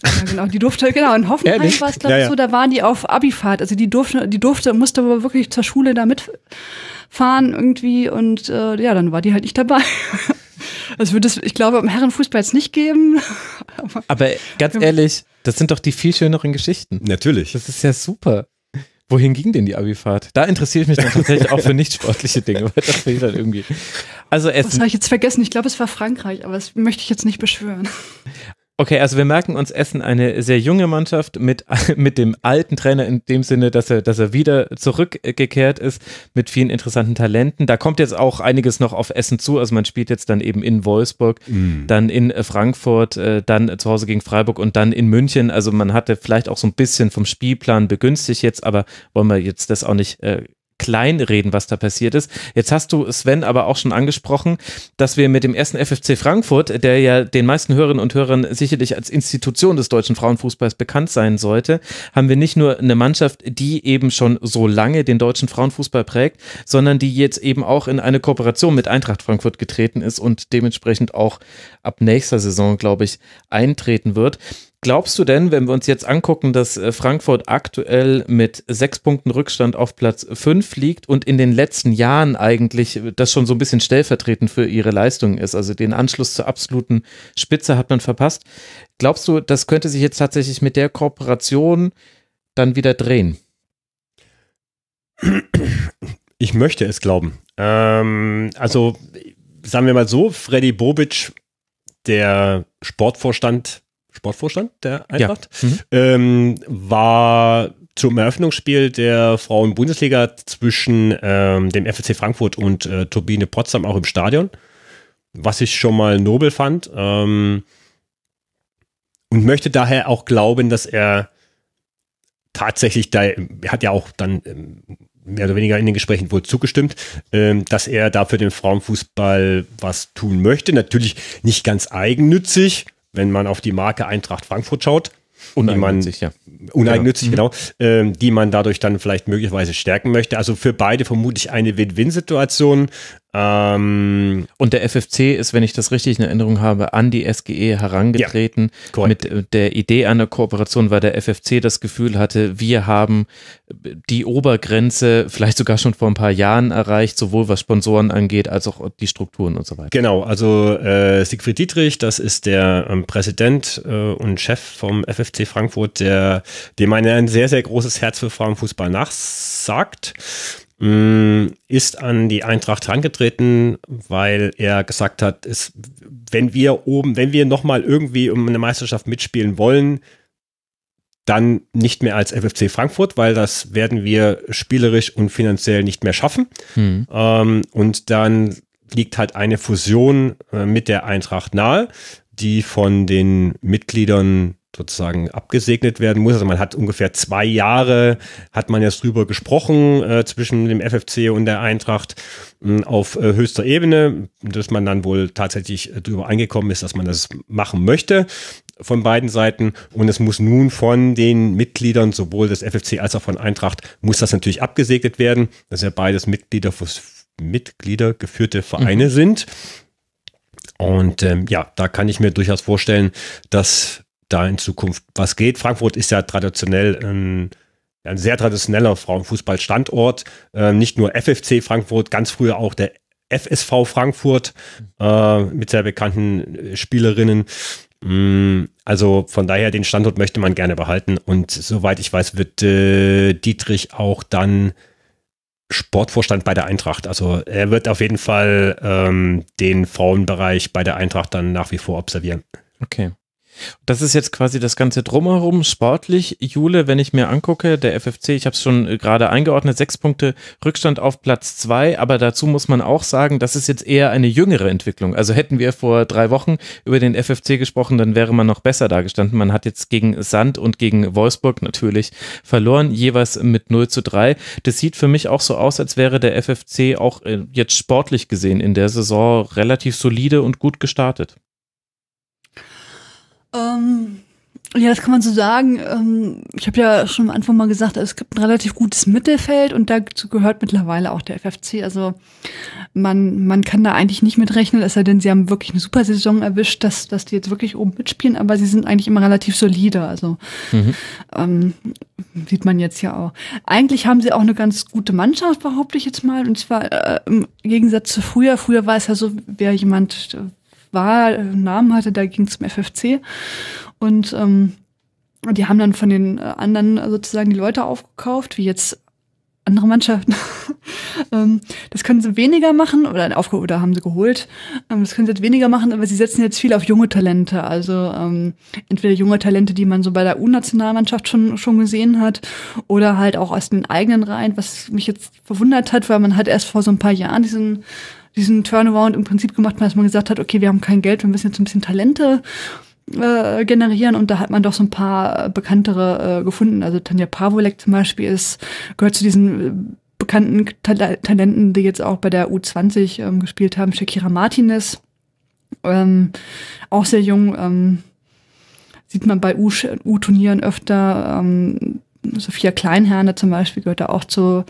Ja, genau, die durfte, genau, in Hoffenheim war es, glaube ich, ja, ja. so, da waren die auf Abi-Fahrt. Also die durfte, die durfte, musste aber wirklich zur Schule da mitfahren irgendwie und äh, ja, dann war die halt nicht dabei. Also würde es, ich glaube, im Herrenfußball jetzt nicht geben. Aber, ganz ehrlich, das sind doch die viel schöneren Geschichten. Natürlich. Das ist ja super. Wohin ging denn die Abifahrt? Da interessiere ich mich dann tatsächlich auch für nicht sportliche Dinge, weil das fehlt dann irgendwie. Also Essen. Was habe ich jetzt vergessen? Ich glaube, es war Frankreich, aber das möchte ich jetzt nicht beschwören. Okay, also wir merken uns Essen eine sehr junge Mannschaft mit, mit dem alten Trainer in dem Sinne, dass er, dass er wieder zurückgekehrt ist mit vielen interessanten Talenten. Da kommt jetzt auch einiges noch auf Essen zu. Also man spielt jetzt dann eben in Wolfsburg, mhm. dann in äh, Frankfurt, äh, dann zu Hause gegen Freiburg und dann in München. Also man hatte vielleicht auch so ein bisschen vom Spielplan begünstigt jetzt, aber wollen wir jetzt das auch nicht äh, kleinreden, was da passiert ist. Jetzt hast du, Sven, aber auch schon angesprochen, dass wir mit dem ersten FFC Frankfurt, der ja den meisten Hörerinnen und Hörern sicherlich als Institution des deutschen Frauenfußballs bekannt sein sollte, haben wir nicht nur eine Mannschaft, die eben schon so lange den deutschen Frauenfußball prägt, sondern die jetzt eben auch in eine Kooperation mit Eintracht Frankfurt getreten ist und dementsprechend auch ab nächster Saison, glaube ich, eintreten wird. Glaubst du denn, wenn wir uns jetzt angucken, dass äh, Frankfurt aktuell mit sechs Punkten Rückstand auf Platz fünf liegt und in den letzten Jahren eigentlich äh, das schon so ein bisschen stellvertretend für ihre Leistung ist, also den Anschluss zur absoluten Spitze hat man verpasst, glaubst du, das könnte sich jetzt tatsächlich mit der Kooperation dann wieder drehen? Ich möchte es glauben. Ähm, also sagen wir mal so, Freddy Bobic, der Sportvorstand Sportvorstand der Eintracht, ja. mhm. ähm, war zum Eröffnungsspiel der Frauen-Bundesliga zwischen ähm, dem FSC Frankfurt und äh, Turbine Potsdam auch im Stadion, was ich schon mal nobel fand. Ähm, und möchte daher auch glauben, dass er tatsächlich da, er hat ja auch dann ähm, mehr oder weniger in den Gesprächen wohl zugestimmt, ähm, dass er da für den Frauenfußball was tun möchte. Natürlich nicht ganz eigennützig, wenn man auf die Marke Eintracht Frankfurt schaut. Uneigennützig, man, ja. Uneigennützig, genau. genau ähm, die man dadurch dann vielleicht möglicherweise stärken möchte. Also für beide vermutlich eine Win-Win-Situation. Ähm, und der FFC ist, wenn ich das richtig in Erinnerung habe, an die SGE herangetreten ja, mit äh, der Idee einer Kooperation, weil der FFC das Gefühl hatte, wir haben äh, die Obergrenze vielleicht sogar schon vor ein paar Jahren erreicht, sowohl was Sponsoren angeht, als auch die Strukturen und so weiter. Genau, also äh, Siegfried Dietrich, das ist der ähm, Präsident äh, und Chef vom FFC Frankfurt, der dem ein sehr, sehr großes Herz für Frauenfußball nachsagt. Mm, ist an die Eintracht herangetreten, weil er gesagt hat, es, wenn wir oben, wenn wir nochmal irgendwie um eine Meisterschaft mitspielen wollen, dann nicht mehr als FFC Frankfurt, weil das werden wir spielerisch und finanziell nicht mehr schaffen. Mhm. Ähm, und dann liegt halt eine Fusion äh, mit der Eintracht nahe, die von den Mitgliedern sozusagen abgesegnet werden muss. Also man hat ungefähr zwei Jahre, hat man jetzt drüber gesprochen äh, zwischen dem FFC und der Eintracht mh, auf äh, höchster Ebene, dass man dann wohl tatsächlich äh, drüber eingekommen ist, dass man das machen möchte von beiden Seiten und es muss nun von den Mitgliedern sowohl des FFC als auch von Eintracht muss das natürlich abgesegnet werden. dass ja beides Mitglieder, Mitglieder geführte Vereine mhm. sind. Und ähm, ja, da kann ich mir durchaus vorstellen, dass da in Zukunft was geht. Frankfurt ist ja traditionell ein, ein sehr traditioneller Frauenfußballstandort. Ähm, nicht nur FFC Frankfurt, ganz früher auch der FSV Frankfurt äh, mit sehr bekannten äh, Spielerinnen. Mm, also von daher, den Standort möchte man gerne behalten. Und soweit ich weiß, wird äh, Dietrich auch dann Sportvorstand bei der Eintracht. Also er wird auf jeden Fall ähm, den Frauenbereich bei der Eintracht dann nach wie vor observieren. Okay. Das ist jetzt quasi das Ganze drumherum. Sportlich, Jule, wenn ich mir angucke, der FFC, ich habe es schon äh, gerade eingeordnet, sechs Punkte Rückstand auf Platz zwei, aber dazu muss man auch sagen, das ist jetzt eher eine jüngere Entwicklung. Also hätten wir vor drei Wochen über den FFC gesprochen, dann wäre man noch besser dagestanden. Man hat jetzt gegen Sand und gegen Wolfsburg natürlich verloren, jeweils mit 0 zu 3. Das sieht für mich auch so aus, als wäre der FFC auch äh, jetzt sportlich gesehen in der Saison relativ solide und gut gestartet. Ähm, ja, das kann man so sagen. Ähm, ich habe ja schon am Anfang mal gesagt, es gibt ein relativ gutes Mittelfeld und dazu gehört mittlerweile auch der FFC. Also man, man kann da eigentlich nicht mitrechnen, es sei denn, sie haben wirklich eine super Saison erwischt, dass, dass die jetzt wirklich oben mitspielen, aber sie sind eigentlich immer relativ solide. Also mhm. ähm, sieht man jetzt ja auch. Eigentlich haben sie auch eine ganz gute Mannschaft, behaupte ich jetzt mal. Und zwar äh, im Gegensatz zu früher. Früher war es ja so, wer jemand war, äh, Namen hatte, da ging zum FFC. Und ähm, die haben dann von den äh, anderen sozusagen die Leute aufgekauft, wie jetzt andere Mannschaften. Ähm, das können sie weniger machen oder aufgeholt oder haben sie geholt. Ähm, das können sie jetzt weniger machen, aber sie setzen jetzt viel auf junge Talente. Also ähm, entweder junge Talente, die man so bei der U-Nationalmannschaft schon schon gesehen hat, oder halt auch aus den eigenen Reihen, was mich jetzt verwundert hat, weil man hat erst vor so ein paar Jahren diesen diesen Turnaround im Prinzip gemacht hat, dass man gesagt hat, okay, wir haben kein Geld, wir müssen jetzt ein bisschen Talente äh, generieren und da hat man doch so ein paar äh, bekanntere äh, gefunden. Also Tanja Pawolek zum Beispiel ist, gehört zu diesen äh, bekannten Tal Talenten, die jetzt auch bei der U20 ähm, gespielt haben. Shakira Martinez, ähm, auch sehr jung, ähm, sieht man bei U-Turnieren öfter. Ähm, Sophia Kleinherne zum Beispiel gehört da auch zu,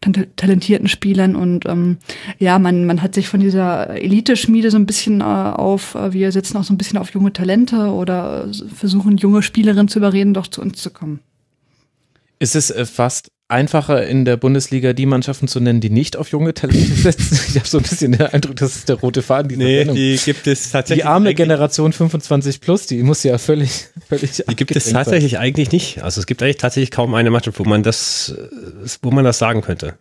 talentierten Spielern und ähm, ja, man, man hat sich von dieser Elite-Schmiede so ein bisschen äh, auf, äh, wir setzen auch so ein bisschen auf junge Talente oder versuchen junge Spielerinnen zu überreden, doch zu uns zu kommen. Ist es äh, fast einfacher in der Bundesliga die Mannschaften zu nennen, die nicht auf junge Talente setzen. Ich habe so ein bisschen den Eindruck, das ist der rote Faden dieser Nee, die gibt es tatsächlich. Die arme Generation 25 plus, die muss ja völlig, völlig. Die gibt es tatsächlich sein. eigentlich nicht. Also es gibt eigentlich tatsächlich kaum eine Mannschaft, wo man das, wo man das sagen könnte.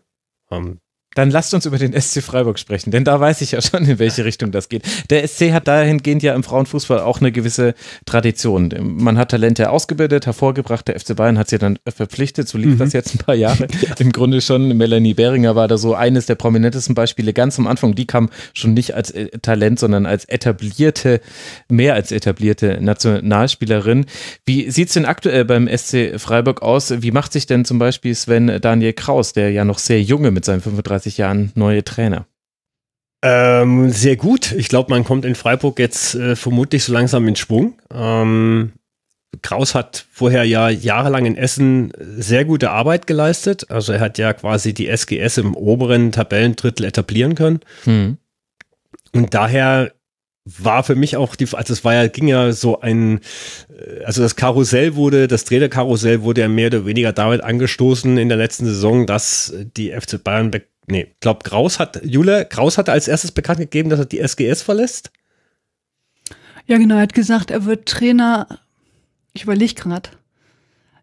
Ähm, dann lasst uns über den SC Freiburg sprechen, denn da weiß ich ja schon, in welche Richtung das geht. Der SC hat dahingehend ja im Frauenfußball auch eine gewisse Tradition. Man hat Talente ausgebildet, hervorgebracht, der FC Bayern hat sie dann verpflichtet, so lief mhm. das jetzt ein paar Jahre. Ja. Im Grunde schon, Melanie Behringer war da so eines der prominentesten Beispiele ganz am Anfang. Die kam schon nicht als äh, Talent, sondern als etablierte, mehr als etablierte Nationalspielerin. Wie sieht es denn aktuell beim SC Freiburg aus? Wie macht sich denn zum Beispiel Sven Daniel Kraus, der ja noch sehr junge mit seinen 35 30 Jahren neue Trainer? Ähm, sehr gut. Ich glaube, man kommt in Freiburg jetzt äh, vermutlich so langsam in Schwung. Ähm, Kraus hat vorher ja jahrelang in Essen sehr gute Arbeit geleistet. Also er hat ja quasi die SGS im oberen Tabellendrittel etablieren können. Mhm. Und daher war für mich auch die, also es war ja, ging ja so ein, äh, also das Karussell wurde, das Trainerkarussell wurde ja mehr oder weniger damit angestoßen in der letzten Saison, dass die FC Bayern Nee, ich glaube, Kraus hat, Jule, Kraus hatte als erstes bekannt gegeben, dass er die SGS verlässt. Ja, genau, er hat gesagt, er wird Trainer. Ich überlege gerade.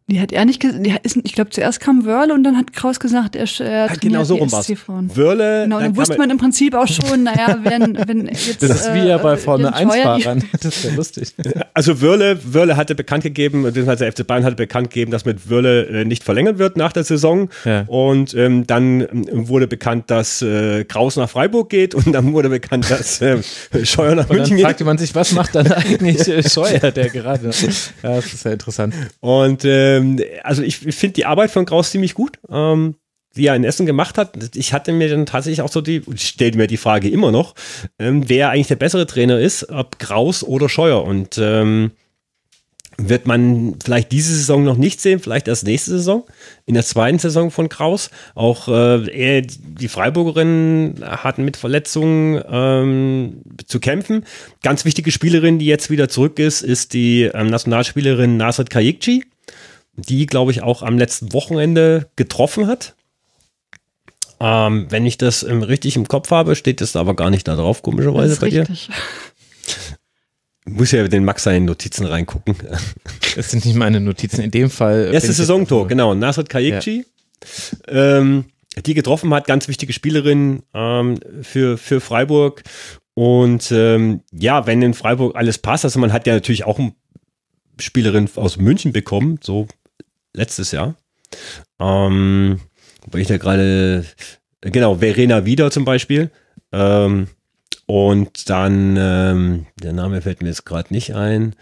Die hat er nicht gesagt. Ich glaube, zuerst kam Wörle und dann hat Kraus gesagt, er, er hat genau so rum was. Wörle. Genau, dann, dann wusste man im Prinzip auch schon, naja, wenn, wenn jetzt. Das ist wie äh, er bei Formel 1-Fahrern. Das ist ja lustig. Also Wörle, Wörle hatte bekannt gegeben, der FC Bayern hatte bekannt gegeben, dass mit Wörle äh, nicht verlängert wird nach der Saison. Ja. Und ähm, dann ähm, wurde bekannt, dass äh, Kraus nach Freiburg geht und dann wurde bekannt, dass äh, Scheuer nach und München geht. Dann fragte man sich, was macht dann eigentlich äh, Scheuer, der gerade. Ja, das ist ja interessant. Und äh, ähm, also ich finde die Arbeit von Kraus ziemlich gut. Ähm, wie er in Essen gemacht hat, ich hatte mir dann tatsächlich auch so die, stellt mir die Frage immer noch, ähm, wer eigentlich der bessere Trainer ist, ob Kraus oder Scheuer. Und ähm, wird man vielleicht diese Saison noch nicht sehen, vielleicht erst nächste Saison, in der zweiten Saison von Kraus. Auch äh, die Freiburgerinnen hatten mit Verletzungen ähm, zu kämpfen. Ganz wichtige Spielerin, die jetzt wieder zurück ist, ist die ähm, Nationalspielerin Nasrit Kayikci die, glaube ich, auch am letzten Wochenende getroffen hat. Ähm, wenn ich das im, richtig im Kopf habe, steht es aber gar nicht da drauf, komischerweise bei dir. Muss ja den Max seinen Notizen reingucken. Das sind nicht meine Notizen. In dem Fall. Erste Saisontor, genau. Nasrat Kayekci. Ja. Ähm, die getroffen hat, ganz wichtige Spielerin ähm, für, für Freiburg. Und ähm, ja, wenn in Freiburg alles passt, also man hat ja natürlich auch eine Spielerin aus München bekommen, so letztes Jahr. Ähm, wobei ich da gerade, äh, genau, Verena Wieder zum Beispiel. Ähm, und dann, ähm, der Name fällt mir jetzt gerade nicht ein.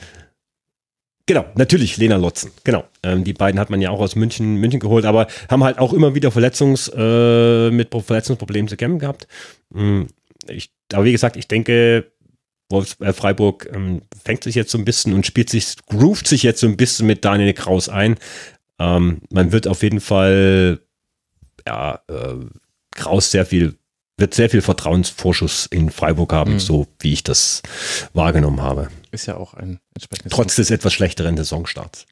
Genau, natürlich Lena Lotzen. Genau, ähm, die beiden hat man ja auch aus München, München geholt, aber haben halt auch immer wieder Verletzungs, äh, mit Verletzungsproblemen zu kämpfen gehabt. Hm, ich, aber wie gesagt, ich denke, Wolfs, äh, Freiburg ähm, fängt sich jetzt so ein bisschen und spielt sich, groovt sich jetzt so ein bisschen mit Daniel Kraus ein, ähm, man wird auf jeden Fall, ja, äh, Kraus sehr viel, wird sehr viel Vertrauensvorschuss in Freiburg haben, mhm. so wie ich das wahrgenommen habe. Ist ja auch ein entsprechendes. Trotz des etwas schlechteren Saisonstarts.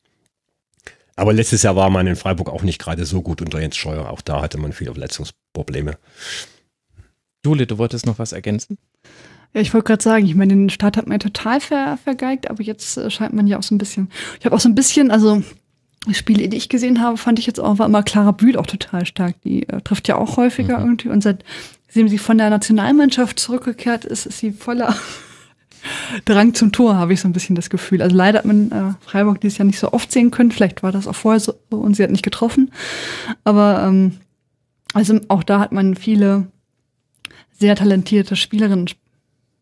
Aber letztes Jahr war man in Freiburg auch nicht gerade so gut unter Jens Scheuer. Auch da hatte man viele Verletzungsprobleme. Jule, du wolltest noch was ergänzen? Ja, ich wollte gerade sagen, ich meine, den Start hat man ja total ver vergeigt, aber jetzt äh, scheint man ja auch so ein bisschen. Ich habe auch so ein bisschen, also Spiele, die ich gesehen habe, fand ich jetzt auch, war immer Clara Bühl auch total stark. Die äh, trifft ja auch häufiger mhm. irgendwie. Und seitdem sie von der Nationalmannschaft zurückgekehrt ist, ist sie voller Drang zum Tor, habe ich so ein bisschen das Gefühl. Also leider hat man äh, Freiburg dieses Jahr nicht so oft sehen können. Vielleicht war das auch vorher so und sie hat nicht getroffen. Aber ähm, also auch da hat man viele sehr talentierte Spielerinnen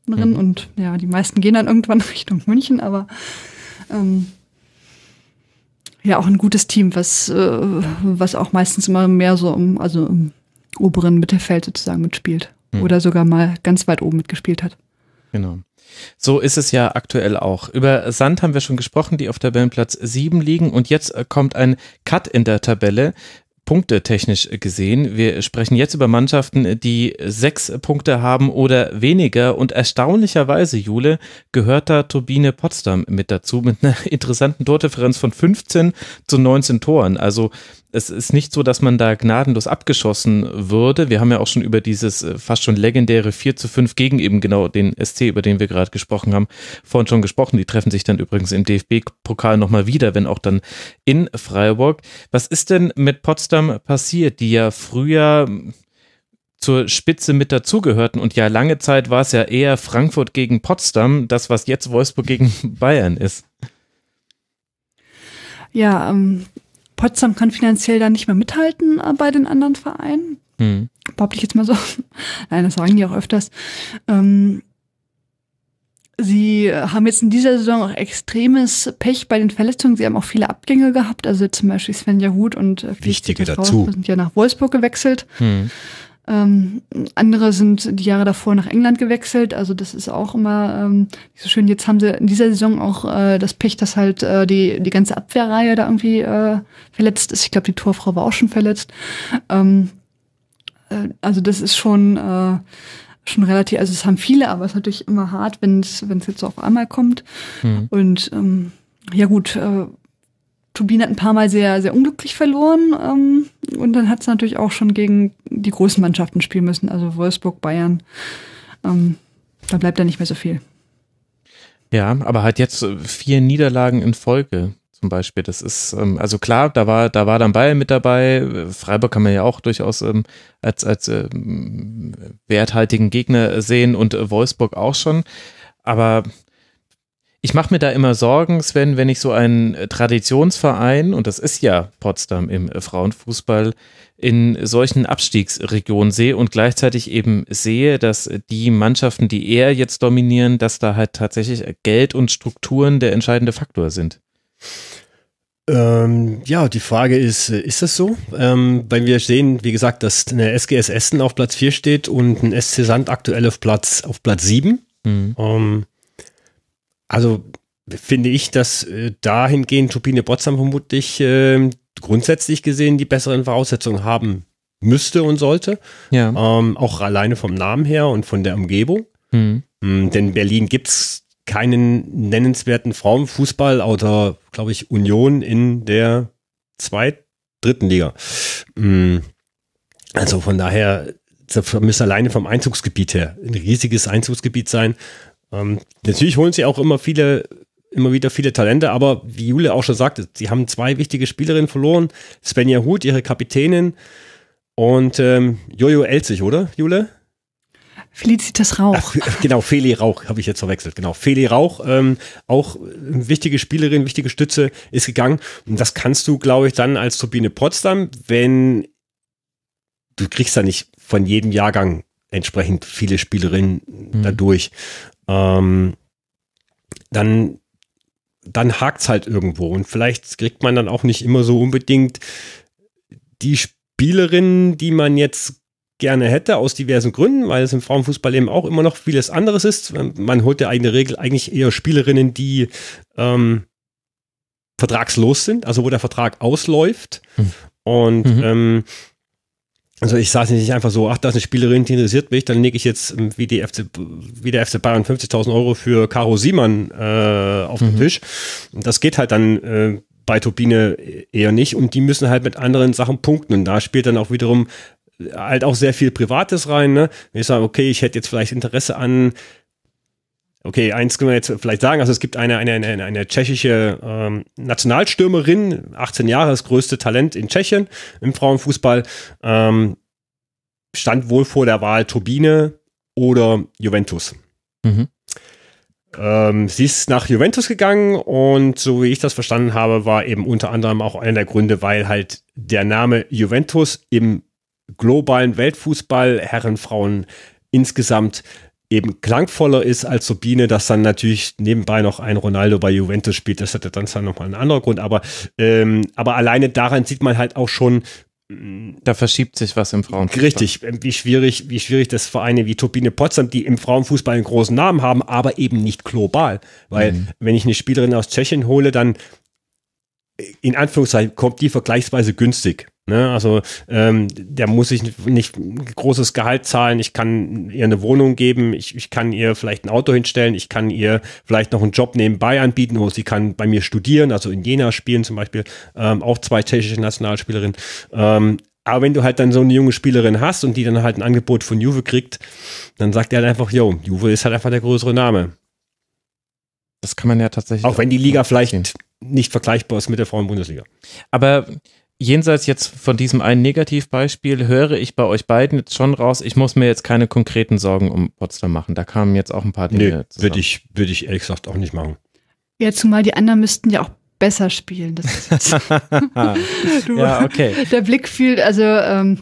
mhm. und ja, die meisten gehen dann irgendwann Richtung München, aber ähm, ja auch ein gutes Team, was, äh, was auch meistens immer mehr so im, also im oberen Mittelfeld sozusagen mitspielt. Mhm. Oder sogar mal ganz weit oben mitgespielt hat. Genau. So ist es ja aktuell auch. Über Sand haben wir schon gesprochen, die auf Tabellenplatz 7 liegen. Und jetzt äh, kommt ein Cut in der Tabelle. Punkte technisch gesehen. Wir sprechen jetzt über Mannschaften, die sechs Punkte haben oder weniger. Und erstaunlicherweise, Jule, gehört da Turbine Potsdam mit dazu, mit einer interessanten Tordifferenz von 15 zu 19 Toren. Also es ist nicht so, dass man da gnadenlos abgeschossen würde. Wir haben ja auch schon über dieses äh, fast schon legendäre 4 zu 5 gegen eben genau den SC, über den wir gerade gesprochen haben, vorhin schon gesprochen. Die treffen sich dann übrigens im DFB-Pokal nochmal wieder, wenn auch dann in Freiburg. Was ist denn mit Potsdam passiert, die ja früher hm, zur Spitze mit dazugehörten und ja lange Zeit war es ja eher Frankfurt gegen Potsdam, das was jetzt Wolfsburg gegen Bayern ist? Ja, ähm, Potsdam kann finanziell da nicht mehr mithalten äh, bei den anderen Vereinen. Hm. Behaupte ich jetzt mal so. Nein, das sagen die auch öfters. Ähm, sie haben jetzt in dieser Saison auch extremes Pech bei den Verletzungen. Sie haben auch viele Abgänge gehabt. Also zum Beispiel Sven Jahut und äh, Wichtige dazu. sind ja nach Wolfsburg gewechselt. Hm. Ähm, andere sind die Jahre davor nach England gewechselt. Also das ist auch immer ähm, so schön. Jetzt haben sie in dieser Saison auch äh, das Pech, dass halt äh, die, die ganze Abwehrreihe da irgendwie äh, verletzt ist. Ich glaube, die Torfrau war auch schon verletzt. Ähm, äh, also das ist schon... Äh, schon relativ, also es haben viele, aber es ist natürlich immer hart, wenn es jetzt so auf einmal kommt. Mhm. Und ähm, ja gut, äh, Turbine hat ein paar Mal sehr, sehr unglücklich verloren. Ähm, und dann hat es natürlich auch schon gegen die großen Mannschaften spielen müssen, also Wolfsburg, Bayern. Ähm, da bleibt dann nicht mehr so viel. Ja, aber halt jetzt äh, vier Niederlagen in Folge zum Beispiel. Das ist, ähm, also klar, da war, da war dann Bayern mit dabei. Freiburg kann man ja auch durchaus ähm, als, als ähm, werthaltigen Gegner sehen und äh, Wolfsburg auch schon. Aber ich mache mir da immer Sorgen, Sven, wenn ich so einen äh, Traditionsverein, und das ist ja Potsdam im äh, Frauenfußball, in solchen Abstiegsregionen sehe und gleichzeitig eben sehe, dass äh, die Mannschaften, die eher jetzt dominieren, dass da halt tatsächlich Geld und Strukturen der entscheidende Faktor sind. Ähm, ja, die Frage ist, ist das so? Ähm, weil wir sehen, wie gesagt, dass eine SGS Essen auf Platz 4 steht und ein SC Sand aktuell auf Platz, auf Platz 7. Mhm. Ähm, also finde ich, dass äh, dahingehend Turbine Potsdam vermutlich äh, grundsätzlich gesehen die besseren Voraussetzungen haben müsste und sollte. Ja. Ähm, auch alleine vom Namen her und von der Umgebung. Mhm. Mhm, denn Berlin gibt es keinen nennenswerten Frauenfußball oder, glaube ich, Union in der zweiten, dritten Liga. Mhm. Also von daher, das müsste alleine vom Einzugsgebiet her ein riesiges Einzugsgebiet sein, ähm, natürlich holen sie auch immer viele, immer wieder viele Talente, aber wie Jule auch schon sagte, sie haben zwei wichtige Spielerinnen verloren. Svenja Huth, ihre Kapitänin, und ähm, Jojo Elzig, oder, Jule? Felicitas Rauch. Ach, genau, Feli Rauch habe ich jetzt verwechselt. Genau, Feli Rauch, ähm, auch wichtige Spielerin, wichtige Stütze, ist gegangen. Und das kannst du, glaube ich, dann als Turbine Potsdam, wenn du kriegst da nicht von jedem Jahrgang entsprechend viele Spielerinnen mhm. dadurch ähm, dann, dann hakt es halt irgendwo. Und vielleicht kriegt man dann auch nicht immer so unbedingt die Spielerinnen, die man jetzt gerne hätte, aus diversen Gründen, weil es im Frauenfußball eben auch immer noch vieles anderes ist. Man holt ja in der Regel eigentlich eher Spielerinnen, die ähm, vertragslos sind, also wo der Vertrag ausläuft. Mhm. Und mhm. Ähm, also ich saß nicht einfach so, ach, da ist eine Spielerin, die interessiert mich, dann lege ich jetzt ähm, wie, die FC, wie der FC Bayern 50.000 Euro für Caro Siemann äh, auf den mhm. Tisch. Und Das geht halt dann äh, bei Turbine eher nicht und die müssen halt mit anderen Sachen punkten und da spielt dann auch wiederum äh, halt auch sehr viel Privates rein. Ne? Wenn ich sage, okay, ich hätte jetzt vielleicht Interesse an Okay, eins können wir jetzt vielleicht sagen. Also es gibt eine, eine, eine, eine tschechische ähm, Nationalstürmerin, 18 Jahre, das größte Talent in Tschechien im Frauenfußball. Ähm, stand wohl vor der Wahl Turbine oder Juventus. Mhm. Ähm, sie ist nach Juventus gegangen und so wie ich das verstanden habe, war eben unter anderem auch einer der Gründe, weil halt der Name Juventus im globalen Weltfußball Herren, Frauen insgesamt eben klangvoller ist als Sabine, dass dann natürlich nebenbei noch ein Ronaldo bei Juventus spielt. Das hatte dann zwar nochmal einen anderen Grund, aber, ähm, aber alleine daran sieht man halt auch schon, mm, da verschiebt sich was im Frauenfußball. Richtig, ähm, wie schwierig, wie schwierig das Vereine wie Turbine Potsdam, die im Frauenfußball einen großen Namen haben, aber eben nicht global. Weil mhm. wenn ich eine Spielerin aus Tschechien hole, dann in Anführungszeichen kommt die vergleichsweise günstig. Ne? Also ähm, der muss ich nicht, nicht großes Gehalt zahlen, ich kann ihr eine Wohnung geben, ich, ich kann ihr vielleicht ein Auto hinstellen, ich kann ihr vielleicht noch einen Job nebenbei anbieten, wo sie kann bei mir studieren, also in Jena spielen zum Beispiel, ähm, auch zwei tschechische Nationalspielerinnen. Ähm, aber wenn du halt dann so eine junge Spielerin hast und die dann halt ein Angebot von Juve kriegt, dann sagt er halt einfach, jo, Juve ist halt einfach der größere Name. Das kann man ja tatsächlich. Auch wenn die Liga vielleicht sehen nicht vergleichbar ist mit der Frauen-Bundesliga. Aber jenseits jetzt von diesem einen Negativbeispiel höre ich bei euch beiden jetzt schon raus, ich muss mir jetzt keine konkreten Sorgen um Potsdam machen. Da kamen jetzt auch ein paar Dinge. Nee, würde ich, würd ich ehrlich gesagt auch nicht machen. Ja, zumal die anderen müssten ja auch besser spielen. Das ist ja, okay. Der Blick fiel, also ähm,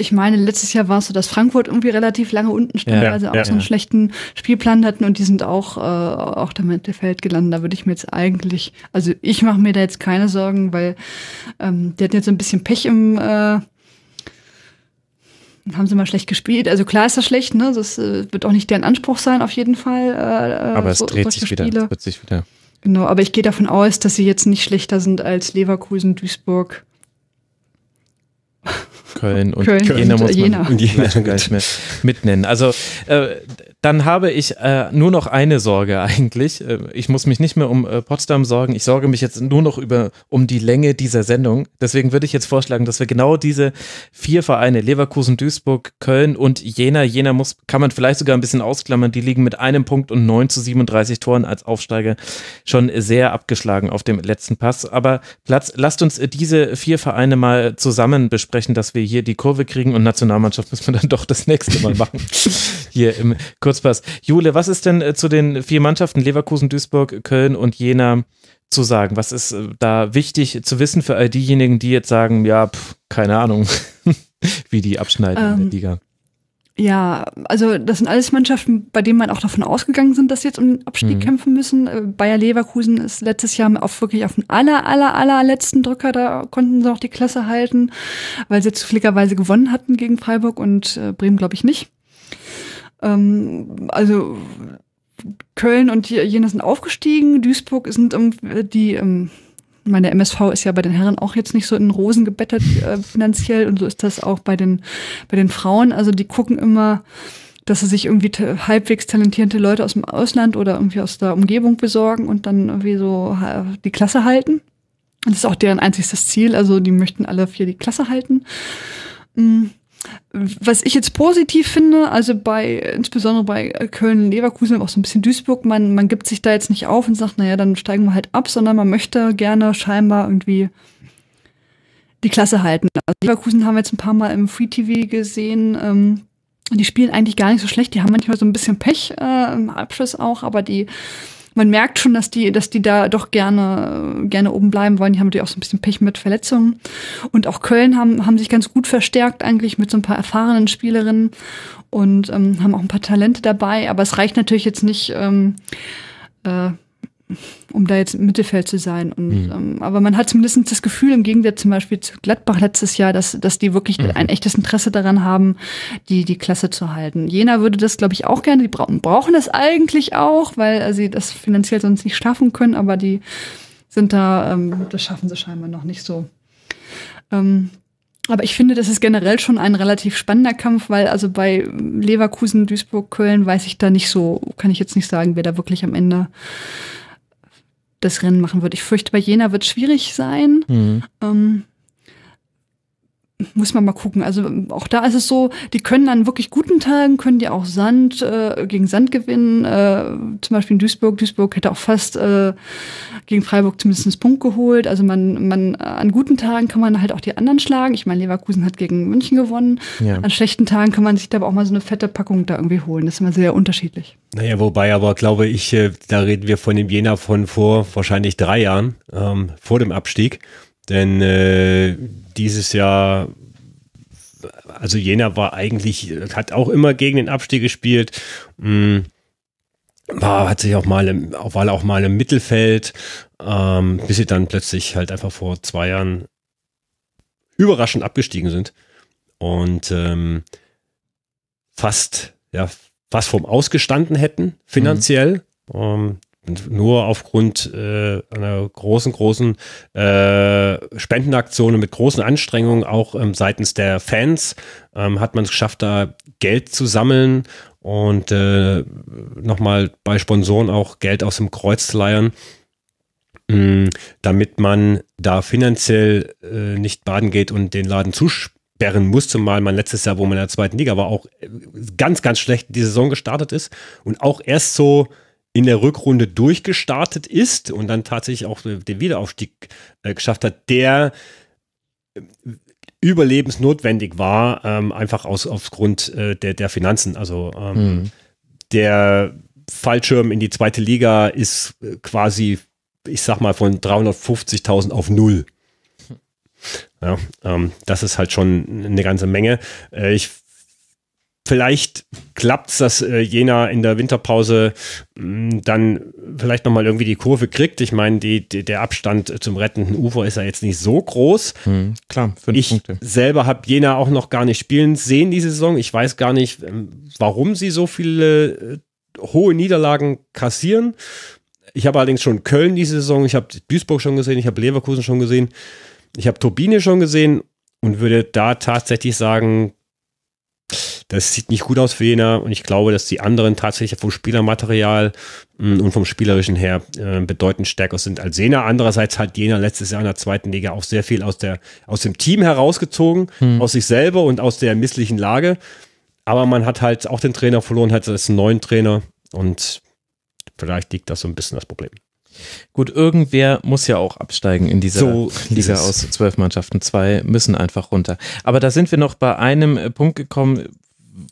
ich meine, letztes Jahr war es so, dass Frankfurt irgendwie relativ lange unten stand, ja, weil sie auch ja, so einen schlechten Spielplan hatten und die sind auch, äh, auch damit der Feld gelandet. Da würde ich mir jetzt eigentlich, also ich mache mir da jetzt keine Sorgen, weil ähm, die hatten jetzt so ein bisschen Pech im äh, haben sie mal schlecht gespielt. Also klar ist das schlecht, ne? Das äh, wird auch nicht deren Anspruch sein, auf jeden Fall. Äh, äh aber so, es dreht sich Spiele. wieder. Es wird sich wieder. Genau, aber ich gehe davon aus, dass sie jetzt nicht schlechter sind als Leverkusen, Duisburg, Köln und Köln. Jena muss man, Jena. Und Jena schon gar nicht mehr mitnennen. Also äh, dann habe ich äh, nur noch eine Sorge eigentlich. Äh, ich muss mich nicht mehr um äh, Potsdam sorgen. Ich sorge mich jetzt nur noch über um die Länge dieser Sendung. Deswegen würde ich jetzt vorschlagen, dass wir genau diese vier Vereine Leverkusen, Duisburg, Köln und Jena. Jena muss kann man vielleicht sogar ein bisschen ausklammern. Die liegen mit einem Punkt und 9 zu 37 Toren als Aufsteiger schon sehr abgeschlagen auf dem letzten Pass. Aber Platz, lasst uns diese vier Vereine mal zusammen besprechen versprechen, dass wir hier die Kurve kriegen und Nationalmannschaft müssen wir dann doch das nächste Mal machen. hier im Kurzpass. Jule, was ist denn äh, zu den vier Mannschaften Leverkusen, Duisburg, Köln und Jena zu sagen? Was ist äh, da wichtig zu wissen für all diejenigen, die jetzt sagen, ja, pff, keine Ahnung, wie die abschneiden ähm, in der ähm, Liga? Ja, also das sind alles Mannschaften, bei denen man auch davon ausgegangen sind, dass sie jetzt um den Abstieg mhm. kämpfen müssen. Äh, Bayer Leverkusen ist letztes Jahr auf wirklich auf den aller, aller, allerletzten Drücker, da konnten sie auch die Klasse halten, weil sie zufälligerweise gewonnen hatten gegen Freiburg und äh, Bremen, glaube ich, nicht. Ähm, also Köln und Jena sind aufgestiegen, Duisburg sind äh, die ähm, meine MSV ist ja bei den Herren auch jetzt nicht so in Rosen gebettet äh, finanziell und so ist das auch bei den, bei den Frauen. Also die gucken immer, dass sie sich irgendwie halbwegs talentierte Leute aus dem Ausland oder irgendwie aus der Umgebung besorgen und dann irgendwie so die Klasse halten. Das ist auch deren einziges Ziel. Also die möchten alle vier die Klasse halten. Mhm. Was ich jetzt positiv finde, also bei, insbesondere bei Köln, Leverkusen, auch so ein bisschen Duisburg, man, man gibt sich da jetzt nicht auf und sagt, naja, dann steigen wir halt ab, sondern man möchte gerne scheinbar irgendwie die Klasse halten. Also Leverkusen haben wir jetzt ein paar Mal im Free TV gesehen. Ähm, die spielen eigentlich gar nicht so schlecht. Die haben manchmal so ein bisschen Pech äh, im Abschluss auch, aber die man merkt schon, dass die, dass die da doch gerne, gerne oben bleiben wollen. Die haben natürlich auch so ein bisschen Pech mit Verletzungen. Und auch Köln haben, haben sich ganz gut verstärkt eigentlich mit so ein paar erfahrenen Spielerinnen und ähm, haben auch ein paar Talente dabei. Aber es reicht natürlich jetzt nicht, ähm, äh, um da jetzt im Mittelfeld zu sein. Und, mhm. ähm, aber man hat zumindest das Gefühl, im Gegensatz zum Beispiel zu Gladbach letztes Jahr, dass, dass die wirklich mhm. ein echtes Interesse daran haben, die, die Klasse zu halten. Jena würde das, glaube ich, auch gerne. Die bra brauchen das eigentlich auch, weil äh, sie das finanziell sonst nicht schaffen können, aber die sind da, ähm, das schaffen sie scheinbar noch nicht so. Ähm, aber ich finde, das ist generell schon ein relativ spannender Kampf, weil also bei Leverkusen, Duisburg, Köln weiß ich da nicht so, kann ich jetzt nicht sagen, wer da wirklich am Ende das Rennen machen wird. Ich fürchte, bei Jena wird es schwierig sein. Mhm. Ähm, muss man mal gucken. Also auch da ist es so, die können an wirklich guten Tagen, können die auch Sand äh, gegen Sand gewinnen. Äh, zum Beispiel in Duisburg. Duisburg hätte auch fast äh, gegen Freiburg zumindest einen Punkt geholt. Also man, man an guten Tagen kann man halt auch die anderen schlagen. Ich meine, Leverkusen hat gegen München gewonnen. Ja. An schlechten Tagen kann man sich da aber auch mal so eine fette Packung da irgendwie holen. Das ist immer sehr unterschiedlich. Naja, wobei aber glaube ich, äh, da reden wir von dem Jena von vor wahrscheinlich drei Jahren, ähm, vor dem Abstieg. Denn äh, dieses Jahr, also Jena war eigentlich, hat auch immer gegen den Abstieg gespielt. Mh, mm, war, hat sich auch mal im, auch, war auch mal im Mittelfeld, ähm, bis sie dann plötzlich halt einfach vor zwei Jahren überraschend abgestiegen sind und ähm, fast, ja, fast vorm Ausgestanden hätten, finanziell. Mhm. Ähm, nur aufgrund äh, einer großen, großen äh, Spendenaktion und mit großen Anstrengungen auch ähm, seitens der Fans ähm, hat man es geschafft, da Geld zu sammeln und äh, nochmal bei Sponsoren auch Geld aus dem Kreuz zu leiern mm, damit man da finanziell äh, nicht baden geht und den Laden zusperren muss, zumal man letztes Jahr, wo man in der zweiten Liga war, auch äh, ganz, ganz schlecht die Saison gestartet ist und auch erst so in der Rückrunde durchgestartet ist und dann tatsächlich auch den Wiederaufstieg äh, geschafft hat, der äh, überlebensnotwendig war, ähm, einfach aus, aufgrund äh, der, der Finanzen. Also ähm, mhm. der Fallschirm in die zweite Liga ist quasi, ich sag mal, von 350.000 auf null. Hm. Ja, ähm, das ist halt schon eine ganze Menge. Äh, ich vielleicht klappt es, dass äh, Jena in der Winterpause mh, hm, dann vielleicht nochmal irgendwie die Kurve kriegt. Ich meine, die, die, der Abstand zum rettenden Ufer ist ja jetzt nicht so groß. Mhm, klar, fünf ich Punkte. selber habe Jena auch noch gar nicht spielen sehen diese Saison. Ich weiß gar nicht, ähm, warum sie so viele äh, hohe Niederlagen kassieren. Ich habe allerdings schon Köln diese Saison, ich habe Duisburg schon gesehen, ich habe Leverkusen schon gesehen, ich habe Turbine schon gesehen und würde da tatsächlich sagen, das sieht nicht gut aus für Jena und ich glaube, dass die anderen tatsächlich vom Spielermaterial mm, und vom Spielerischen her äh, bedeutend stärker sind als Jena. Andererseits hat Jena letztes Jahr in der zweiten Liga auch sehr viel aus, der, aus dem Team herausgezogen, hm. aus sich selber und aus der misslichen Lage. Aber man hat halt auch den Trainer verloren, hat jetzt einen neuen Trainer und vielleicht liegt das so ein bisschen das Problem. Gut, irgendwer muss ja auch absteigen in dieser so Liga aus zwölf Mannschaften. Zwei müssen einfach runter. Aber da sind wir noch bei einem äh, Punkt gekommen,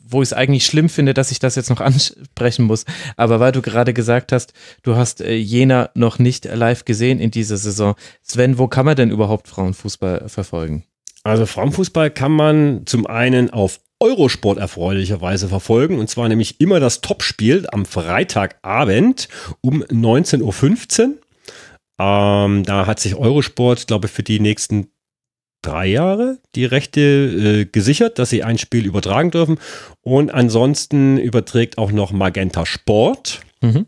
wo ich es eigentlich schlimm finde, dass ich das jetzt noch ansprechen muss. Aber weil du gerade gesagt hast, du hast äh, Jena noch nicht live gesehen in dieser Saison. Sven, wo kann man denn überhaupt Frauenfußball verfolgen? Also Frauenfußball kann man zum einen auf Eurosport erfreulicherweise verfolgen. Und zwar nämlich immer das Topspiel am Freitagabend um 19.15 Uhr. Ähm, da hat sich Eurosport, glaube ich, für die nächsten drei Jahre die Rechte äh, gesichert, dass sie ein Spiel übertragen dürfen. Und ansonsten überträgt auch noch Magenta Sport. Mhm.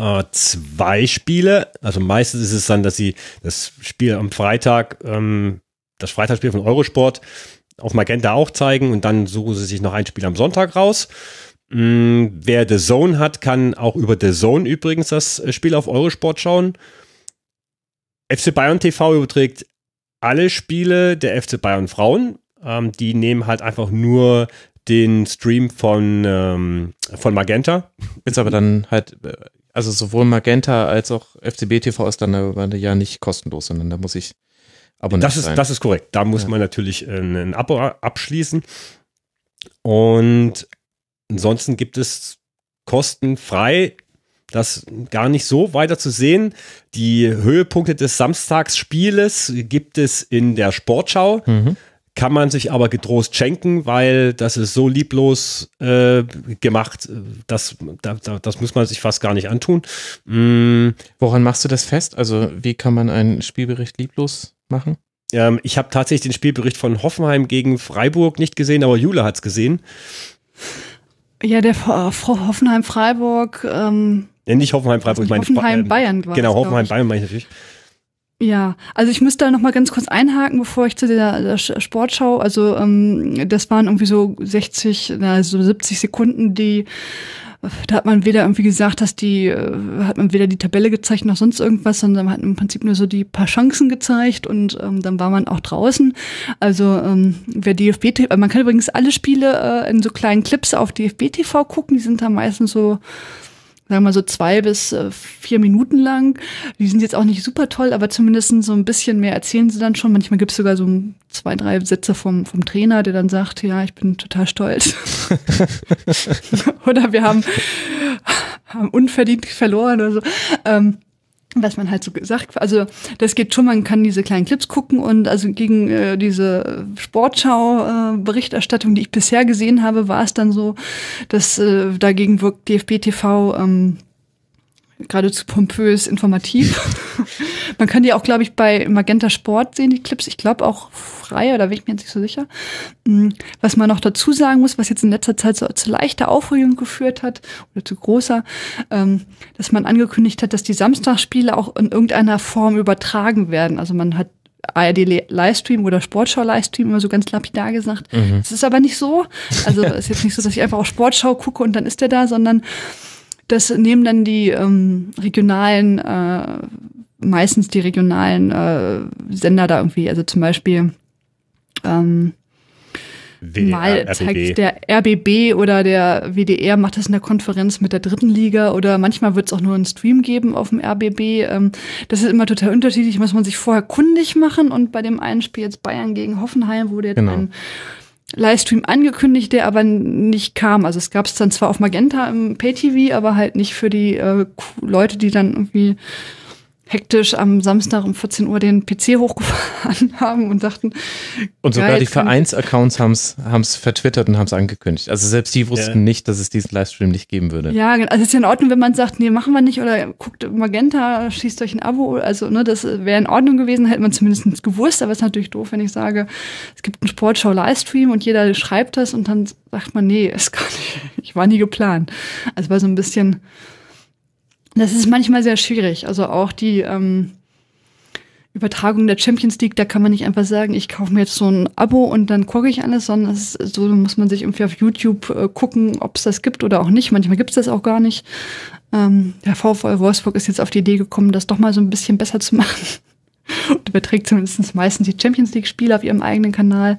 Äh, zwei Spiele. Also meistens ist es dann, dass sie das Spiel am Freitag, ähm, das Freitagsspiel von Eurosport auf Magenta auch zeigen und dann suchen sie sich noch ein Spiel am Sonntag raus. Mm, wer The Zone hat, kann auch über The Zone übrigens das äh, Spiel auf Eurosport schauen. FC Bayern TV überträgt alle Spiele der FC Bayern Frauen. Ähm, die nehmen halt einfach nur den Stream von, ähm, von Magenta. Ist aber dann halt, äh, also sowohl Magenta als auch FCB TV ist dann aber ja nicht kostenlos, sondern da muss ich Abonnent das ist, Das ist korrekt. Da muss ja. man natürlich äh, ein Abo abschließen. Und ansonsten gibt es kostenfrei das gar nicht so weiter zu sehen. Die Höhepunkte des Samstagsspieles gibt es in der Sportschau. Mhm. Kann man sich aber getrost schenken, weil das ist so lieblos äh, gemacht, äh, das, da, das muss man sich fast gar nicht antun. Mhm. Woran machst du das fest? Also, wie kann man einen Spielbericht lieblos machen? Ähm, ich habe tatsächlich den Spielbericht von Hoffenheim gegen Freiburg nicht gesehen, aber Jule hat es gesehen. Ja, der äh, Hoffenheim-Freiburg. Ähm, ja, nicht Hoffenheim-Freiburg, ich meine Hoffenheim-Bayern. Äh, genau, Hoffenheim-Bayern meine ich natürlich. Ja, also ich müsste da nochmal ganz kurz einhaken, bevor ich zu der, der Sportschau, also ähm, das waren irgendwie so 60, also 70 Sekunden, die da hat man weder irgendwie gesagt, dass die, äh, hat man weder die Tabelle gezeigt noch sonst irgendwas, sondern man hat im Prinzip nur so die paar Chancen gezeigt und ähm, dann war man auch draußen. Also ähm, wer DFB, also man kann übrigens alle Spiele äh, in so kleinen Clips auf DFB TV gucken, die sind da meistens so sagen wir mal so zwei bis äh, vier Minuten lang. Die sind jetzt auch nicht super toll, aber zumindest so ein bisschen mehr erzählen sie dann schon. Manchmal gibt es sogar so zwei, drei Sätze vom, vom Trainer, der dann sagt, ja, ich bin total stolz. oder wir haben, haben unverdient verloren oder so. Ähm, was man halt so gesagt, also das geht schon, man kann diese kleinen Clips gucken und also gegen äh, diese Sportschau-Berichterstattung, äh, die ich bisher gesehen habe, war es dann so, dass äh, dagegen wirkt DFB TV ähm, geradezu pompös informativ. Man kann die auch, glaube ich, bei Magenta Sport sehen, die Clips. Ich glaube auch frei, oder bin ich mir jetzt nicht so sicher. Hm, was man noch dazu sagen muss, was jetzt in letzter Zeit so zu leichter Aufregung geführt hat, oder zu großer, ähm, dass man angekündigt hat, dass die Samstagsspiele auch in irgendeiner Form übertragen werden. Also man hat ARD-Livestream oder Sportschau-Livestream immer so ganz lapidar gesagt. Es mhm. ist aber nicht so. Also es ist jetzt nicht so, dass ich einfach auf Sportschau gucke und dann ist der da, sondern das nehmen dann die ähm, regionalen, äh, meistens die regionalen äh, Sender da irgendwie, also zum Beispiel ähm, WDR, mal zeigt der RBB oder der WDR macht das in der Konferenz mit der dritten Liga oder manchmal wird es auch nur einen Stream geben auf dem RBB. Ähm, das ist immer total unterschiedlich, muss man sich vorher kundig machen und bei dem einen Spiel jetzt Bayern gegen Hoffenheim wurde jetzt genau. ein Livestream angekündigt, der aber nicht kam. Also es gab es dann zwar auf Magenta im Pay-TV, aber halt nicht für die äh, Leute, die dann irgendwie hektisch am Samstag um 14 Uhr den PC hochgefahren haben und dachten. Und sogar geil, die Vereinsaccounts haben es vertwittert und haben es angekündigt. Also selbst die wussten ja. nicht, dass es diesen Livestream nicht geben würde. Ja, also ist ja in Ordnung, wenn man sagt, nee, machen wir nicht oder guckt Magenta, schießt euch ein Abo. Also, ne, das wäre in Ordnung gewesen, hätte man zumindest gewusst, aber es ist natürlich doof, wenn ich sage, es gibt einen Sportschau-Livestream und jeder schreibt das und dann sagt man, nee, ist gar nicht, ich war nie geplant. Also war so ein bisschen das ist manchmal sehr schwierig. Also auch die ähm, Übertragung der Champions League, da kann man nicht einfach sagen, ich kaufe mir jetzt so ein Abo und dann gucke ich alles, sondern ist, so muss man sich irgendwie auf YouTube äh, gucken, ob es das gibt oder auch nicht. Manchmal gibt es das auch gar nicht. Ähm, der VfL Wolfsburg ist jetzt auf die Idee gekommen, das doch mal so ein bisschen besser zu machen. und überträgt zumindest meistens die Champions League-Spiele auf ihrem eigenen Kanal.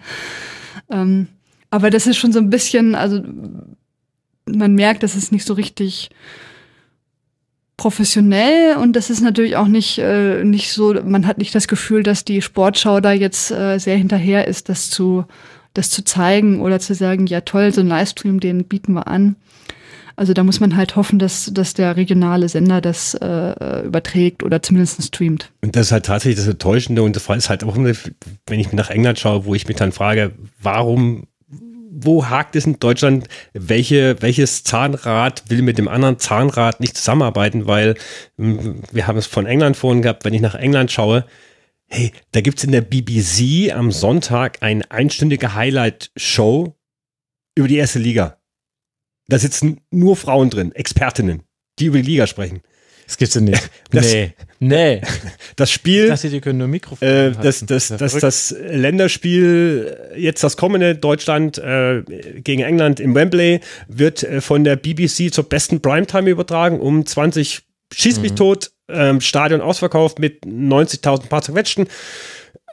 Ähm, aber das ist schon so ein bisschen, also man merkt, dass es nicht so richtig professionell und das ist natürlich auch nicht, äh, nicht so, man hat nicht das Gefühl, dass die Sportschau da jetzt äh, sehr hinterher ist, das zu, das zu zeigen oder zu sagen, ja toll, so ein Livestream, den bieten wir an. Also da muss man halt hoffen, dass, dass der regionale Sender das äh, äh überträgt oder zumindest streamt. Und das ist halt tatsächlich das Enttäuschende und das ist halt auch, wenn ich nach England schaue, wo ich mich dann frage, warum wo hakt es in Deutschland? Welche, welches Zahnrad will mit dem anderen Zahnrad nicht zusammenarbeiten? Weil hm, wir haben es von England vorhin gehabt, wenn ich nach England schaue, hey, da gibt es in der BBC am Sonntag eine einstündige Highlight-Show über die erste Liga. Da sitzen nur Frauen drin, Expertinnen, die über die Liga sprechen. Das gibt's ja nicht. Das, nee. Nee. Das Spiel. Ich dachte, die können nur Mikrofon. Äh, das, das, das, ja das, Länderspiel, äh, jetzt das kommende Deutschland äh, gegen England im Wembley, wird äh, von der BBC zur besten Primetime übertragen um 20 Schieß mich mhm. tot, ähm, Stadion ausverkauft mit 90.000 paar zerquetschten.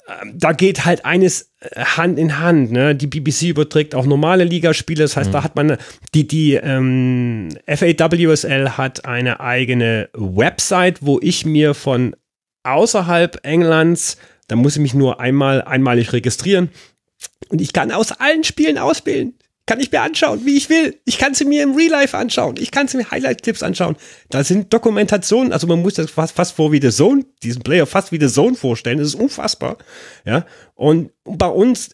Ähm, da geht halt eines äh, Hand in Hand. Ne? Die BBC überträgt auch normale Ligaspiele. Das heißt, mhm. da hat man die, die ähm, FAWSL hat eine eigene Website, wo ich mir von außerhalb Englands, da muss ich mich nur einmal einmalig registrieren. Und ich kann aus allen Spielen auswählen kann ich mir anschauen, wie ich will. Ich kann sie mir im Real Life anschauen. Ich kann sie mir Highlight-Clips anschauen. Da sind Dokumentationen, also man muss das fast, fast vor wie der Zone, diesen Player fast wie der Zone vorstellen. Das ist unfassbar. Ja, und bei uns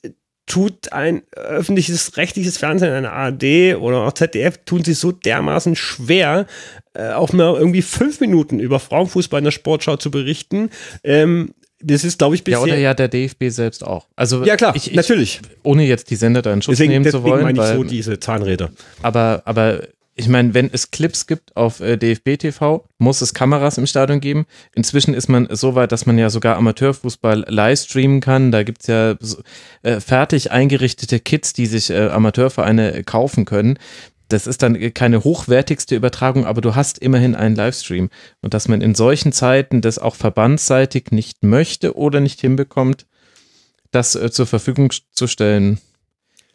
tut ein öffentliches rechtliches Fernsehen, eine ARD oder auch ZDF, tun sich so dermaßen schwer, äh, auch mal irgendwie fünf Minuten über Frauenfußball in der Sportschau zu berichten. Ähm, das ist, glaube ich, bisher. Ja, oder ja, der DFB selbst auch. Also, ja, klar, ich, ich, natürlich. Ohne jetzt die Sender da in Schutz deswegen, nehmen deswegen zu wollen. Meine ich weil, so diese Zahnräder. Aber, aber ich meine, wenn es Clips gibt auf äh, DFB TV, muss es Kameras im Stadion geben. Inzwischen ist man so weit, dass man ja sogar Amateurfußball live streamen kann. Da gibt es ja so, äh, fertig eingerichtete Kits, die sich äh, Amateurvereine kaufen können das ist dann keine hochwertigste Übertragung, aber du hast immerhin einen Livestream. Und dass man in solchen Zeiten das auch verbandsseitig nicht möchte oder nicht hinbekommt, das äh, zur Verfügung zu stellen,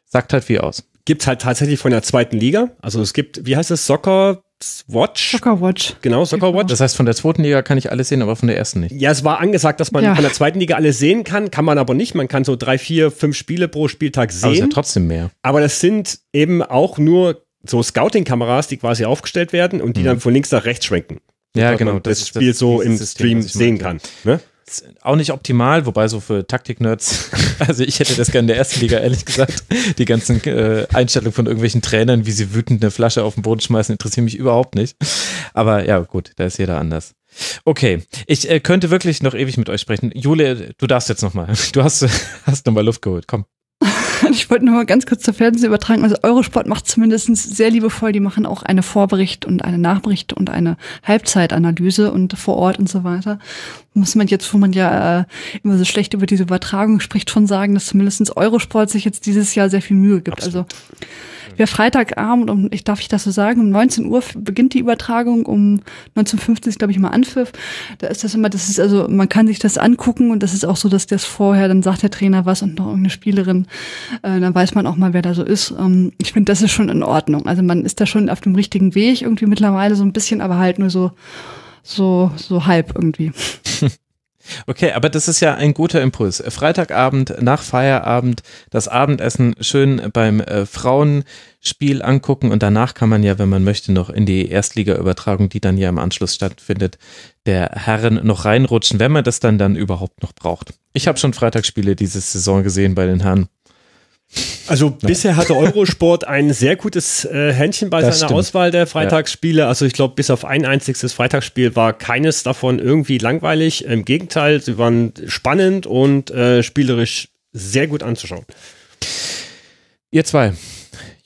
sagt halt viel aus. Gibt es halt tatsächlich von der zweiten Liga. Also es gibt, wie heißt es, Soccer Watch? Soccer Watch. Genau, Soccer genau. Watch. Das heißt, von der zweiten Liga kann ich alles sehen, aber von der ersten nicht. Ja, es war angesagt, dass man ja. von der zweiten Liga alles sehen kann, kann man aber nicht. Man kann so drei, vier, fünf Spiele pro Spieltag sehen. Aber es ist ja trotzdem mehr. Aber das sind eben auch nur so Scouting-Kameras, die quasi aufgestellt werden und die mhm. dann von links nach rechts schwenken. Ja, genau. Das, das Spiel das so im Stream sehen kann. Ne? Auch nicht optimal, wobei so für Taktik-Nerds, also ich hätte das gerne in der ersten Liga, ehrlich gesagt. Die ganzen äh, Einstellungen von irgendwelchen Trainern, wie sie wütend eine Flasche auf den Boden schmeißen, interessieren mich überhaupt nicht. Aber ja, gut, da ist jeder anders. Okay, ich äh, könnte wirklich noch ewig mit euch sprechen. Jule, du darfst jetzt nochmal. Du hast, hast nochmal Luft geholt. Komm. Ich wollte nur mal ganz kurz zur Fernsehübertragung. Also Eurosport macht zumindest sehr liebevoll. Die machen auch eine Vorbericht und eine Nachbericht und eine Halbzeitanalyse und vor Ort und so weiter. Muss man jetzt, wo man ja äh, immer so schlecht über diese Übertragung spricht, schon sagen, dass zumindestens Eurosport sich jetzt dieses Jahr sehr viel Mühe gibt. Also Absolut. Also ja, Freitagabend, um, ich darf ich das so sagen, um 19 Uhr beginnt die Übertragung, um 19.50 glaube ich, mal Anpfiff. Da ist das immer, das ist also, man kann sich das angucken und das ist auch so, dass das vorher, dann sagt der Trainer was und noch irgendeine Spielerin, äh, dann weiß man auch mal, wer da so ist. Ähm, ich finde, das ist schon in Ordnung. Also man ist da schon auf dem richtigen Weg irgendwie mittlerweile so ein bisschen, aber halt nur so, so, so halb irgendwie. Okay, aber das ist ja ein guter Impuls. Freitagabend nach Feierabend das Abendessen schön beim äh, Frauenspiel angucken und danach kann man ja, wenn man möchte, noch in die Erstliga-Übertragung, die dann ja im Anschluss stattfindet, der Herren noch reinrutschen, wenn man das dann dann überhaupt noch braucht. Ich habe schon Freitagsspiele diese Saison gesehen bei den Herren. Also ja. bisher hatte Eurosport ein sehr gutes äh, Händchen bei das seiner stimmt. Auswahl der Freitagsspiele. Ja. Also ich glaube, bis auf ein einziges Freitagsspiel war keines davon irgendwie langweilig. Im Gegenteil, sie waren spannend und äh, spielerisch sehr gut anzuschauen. Ihr zwei,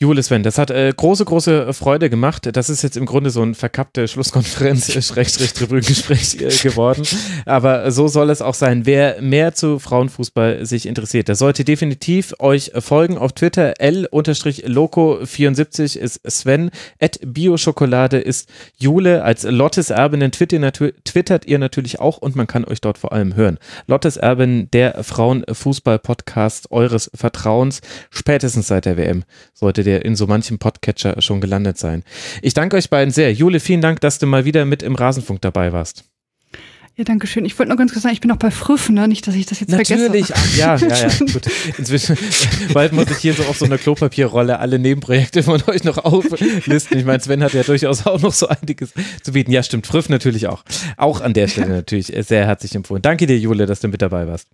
Jule Sven, das hat äh, große, große Freude gemacht. Das ist jetzt im Grunde so ein verkappte Schlusskonferenz, Schrägstrich Tribünengespräch äh, geworden. Aber so soll es auch sein. Wer mehr zu Frauenfußball sich interessiert, der sollte definitiv euch folgen auf Twitter. L-Loco74 ist Sven. At Bioschokolade ist Jule. Als Lottes Erbinnen twittert ihr natürlich auch und man kann euch dort vor allem hören. Lottes Erben, der Frauenfußball-Podcast eures Vertrauens. Spätestens seit der WM sollte der wir in so manchem Podcatcher schon gelandet sein. Ich danke euch beiden sehr. Jule, vielen Dank, dass du mal wieder mit im Rasenfunk dabei warst. Ja, danke schön. Ich wollte nur ganz kurz sagen, ich bin noch bei Früffen, ne? nicht, dass ich das jetzt Natürlich. vergesse. Natürlich, ja, ja, ja, gut. Inzwischen, bald muss ich hier so auf so einer Klopapierrolle alle Nebenprojekte von euch noch auflisten. Ich meine, Sven hat ja durchaus auch noch so einiges zu bieten. Ja, stimmt, Früff natürlich auch. Auch an der Stelle natürlich sehr herzlich empfohlen. Danke dir, Jule, dass du mit dabei warst.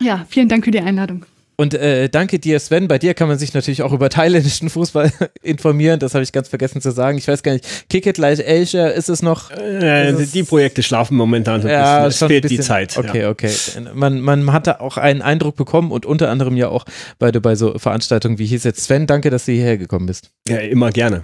Ja, vielen Dank für die Einladung. Und äh, danke dir, Sven. Bei dir kann man sich natürlich auch über thailändischen Fußball informieren. Das habe ich ganz vergessen zu sagen. Ich weiß gar nicht. Kick it Light Asia, ist es noch? Äh, ist die Projekte schlafen momentan so ein ja, bisschen. Es fehlt bisschen, die Zeit. Okay, ja. okay. Man, man hatte auch einen Eindruck bekommen und unter anderem ja auch beide bei so Veranstaltungen wie hieß jetzt. Sven, danke, dass du hierher gekommen bist. Ja, immer gerne.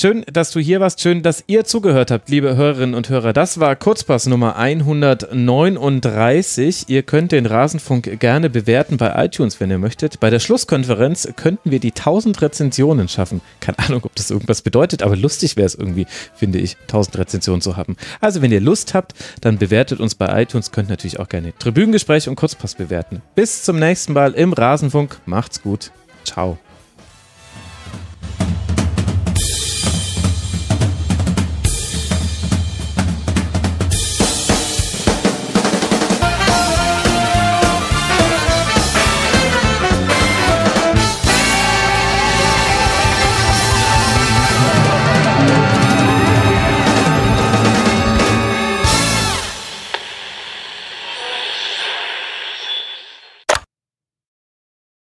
Schön, dass du hier warst. Schön, dass ihr zugehört habt, liebe Hörerinnen und Hörer. Das war Kurzpass Nummer 139. Ihr könnt den Rasenfunk gerne bewerten bei iTunes, wenn ihr möchtet. Bei der Schlusskonferenz könnten wir die 1000 Rezensionen schaffen. Keine Ahnung, ob das irgendwas bedeutet, aber lustig wäre es irgendwie, finde ich, 1000 Rezensionen zu haben. Also, wenn ihr Lust habt, dann bewertet uns bei iTunes. Könnt natürlich auch gerne Tribünengespräch und Kurzpass bewerten. Bis zum nächsten Mal im Rasenfunk. Macht's gut. Ciao.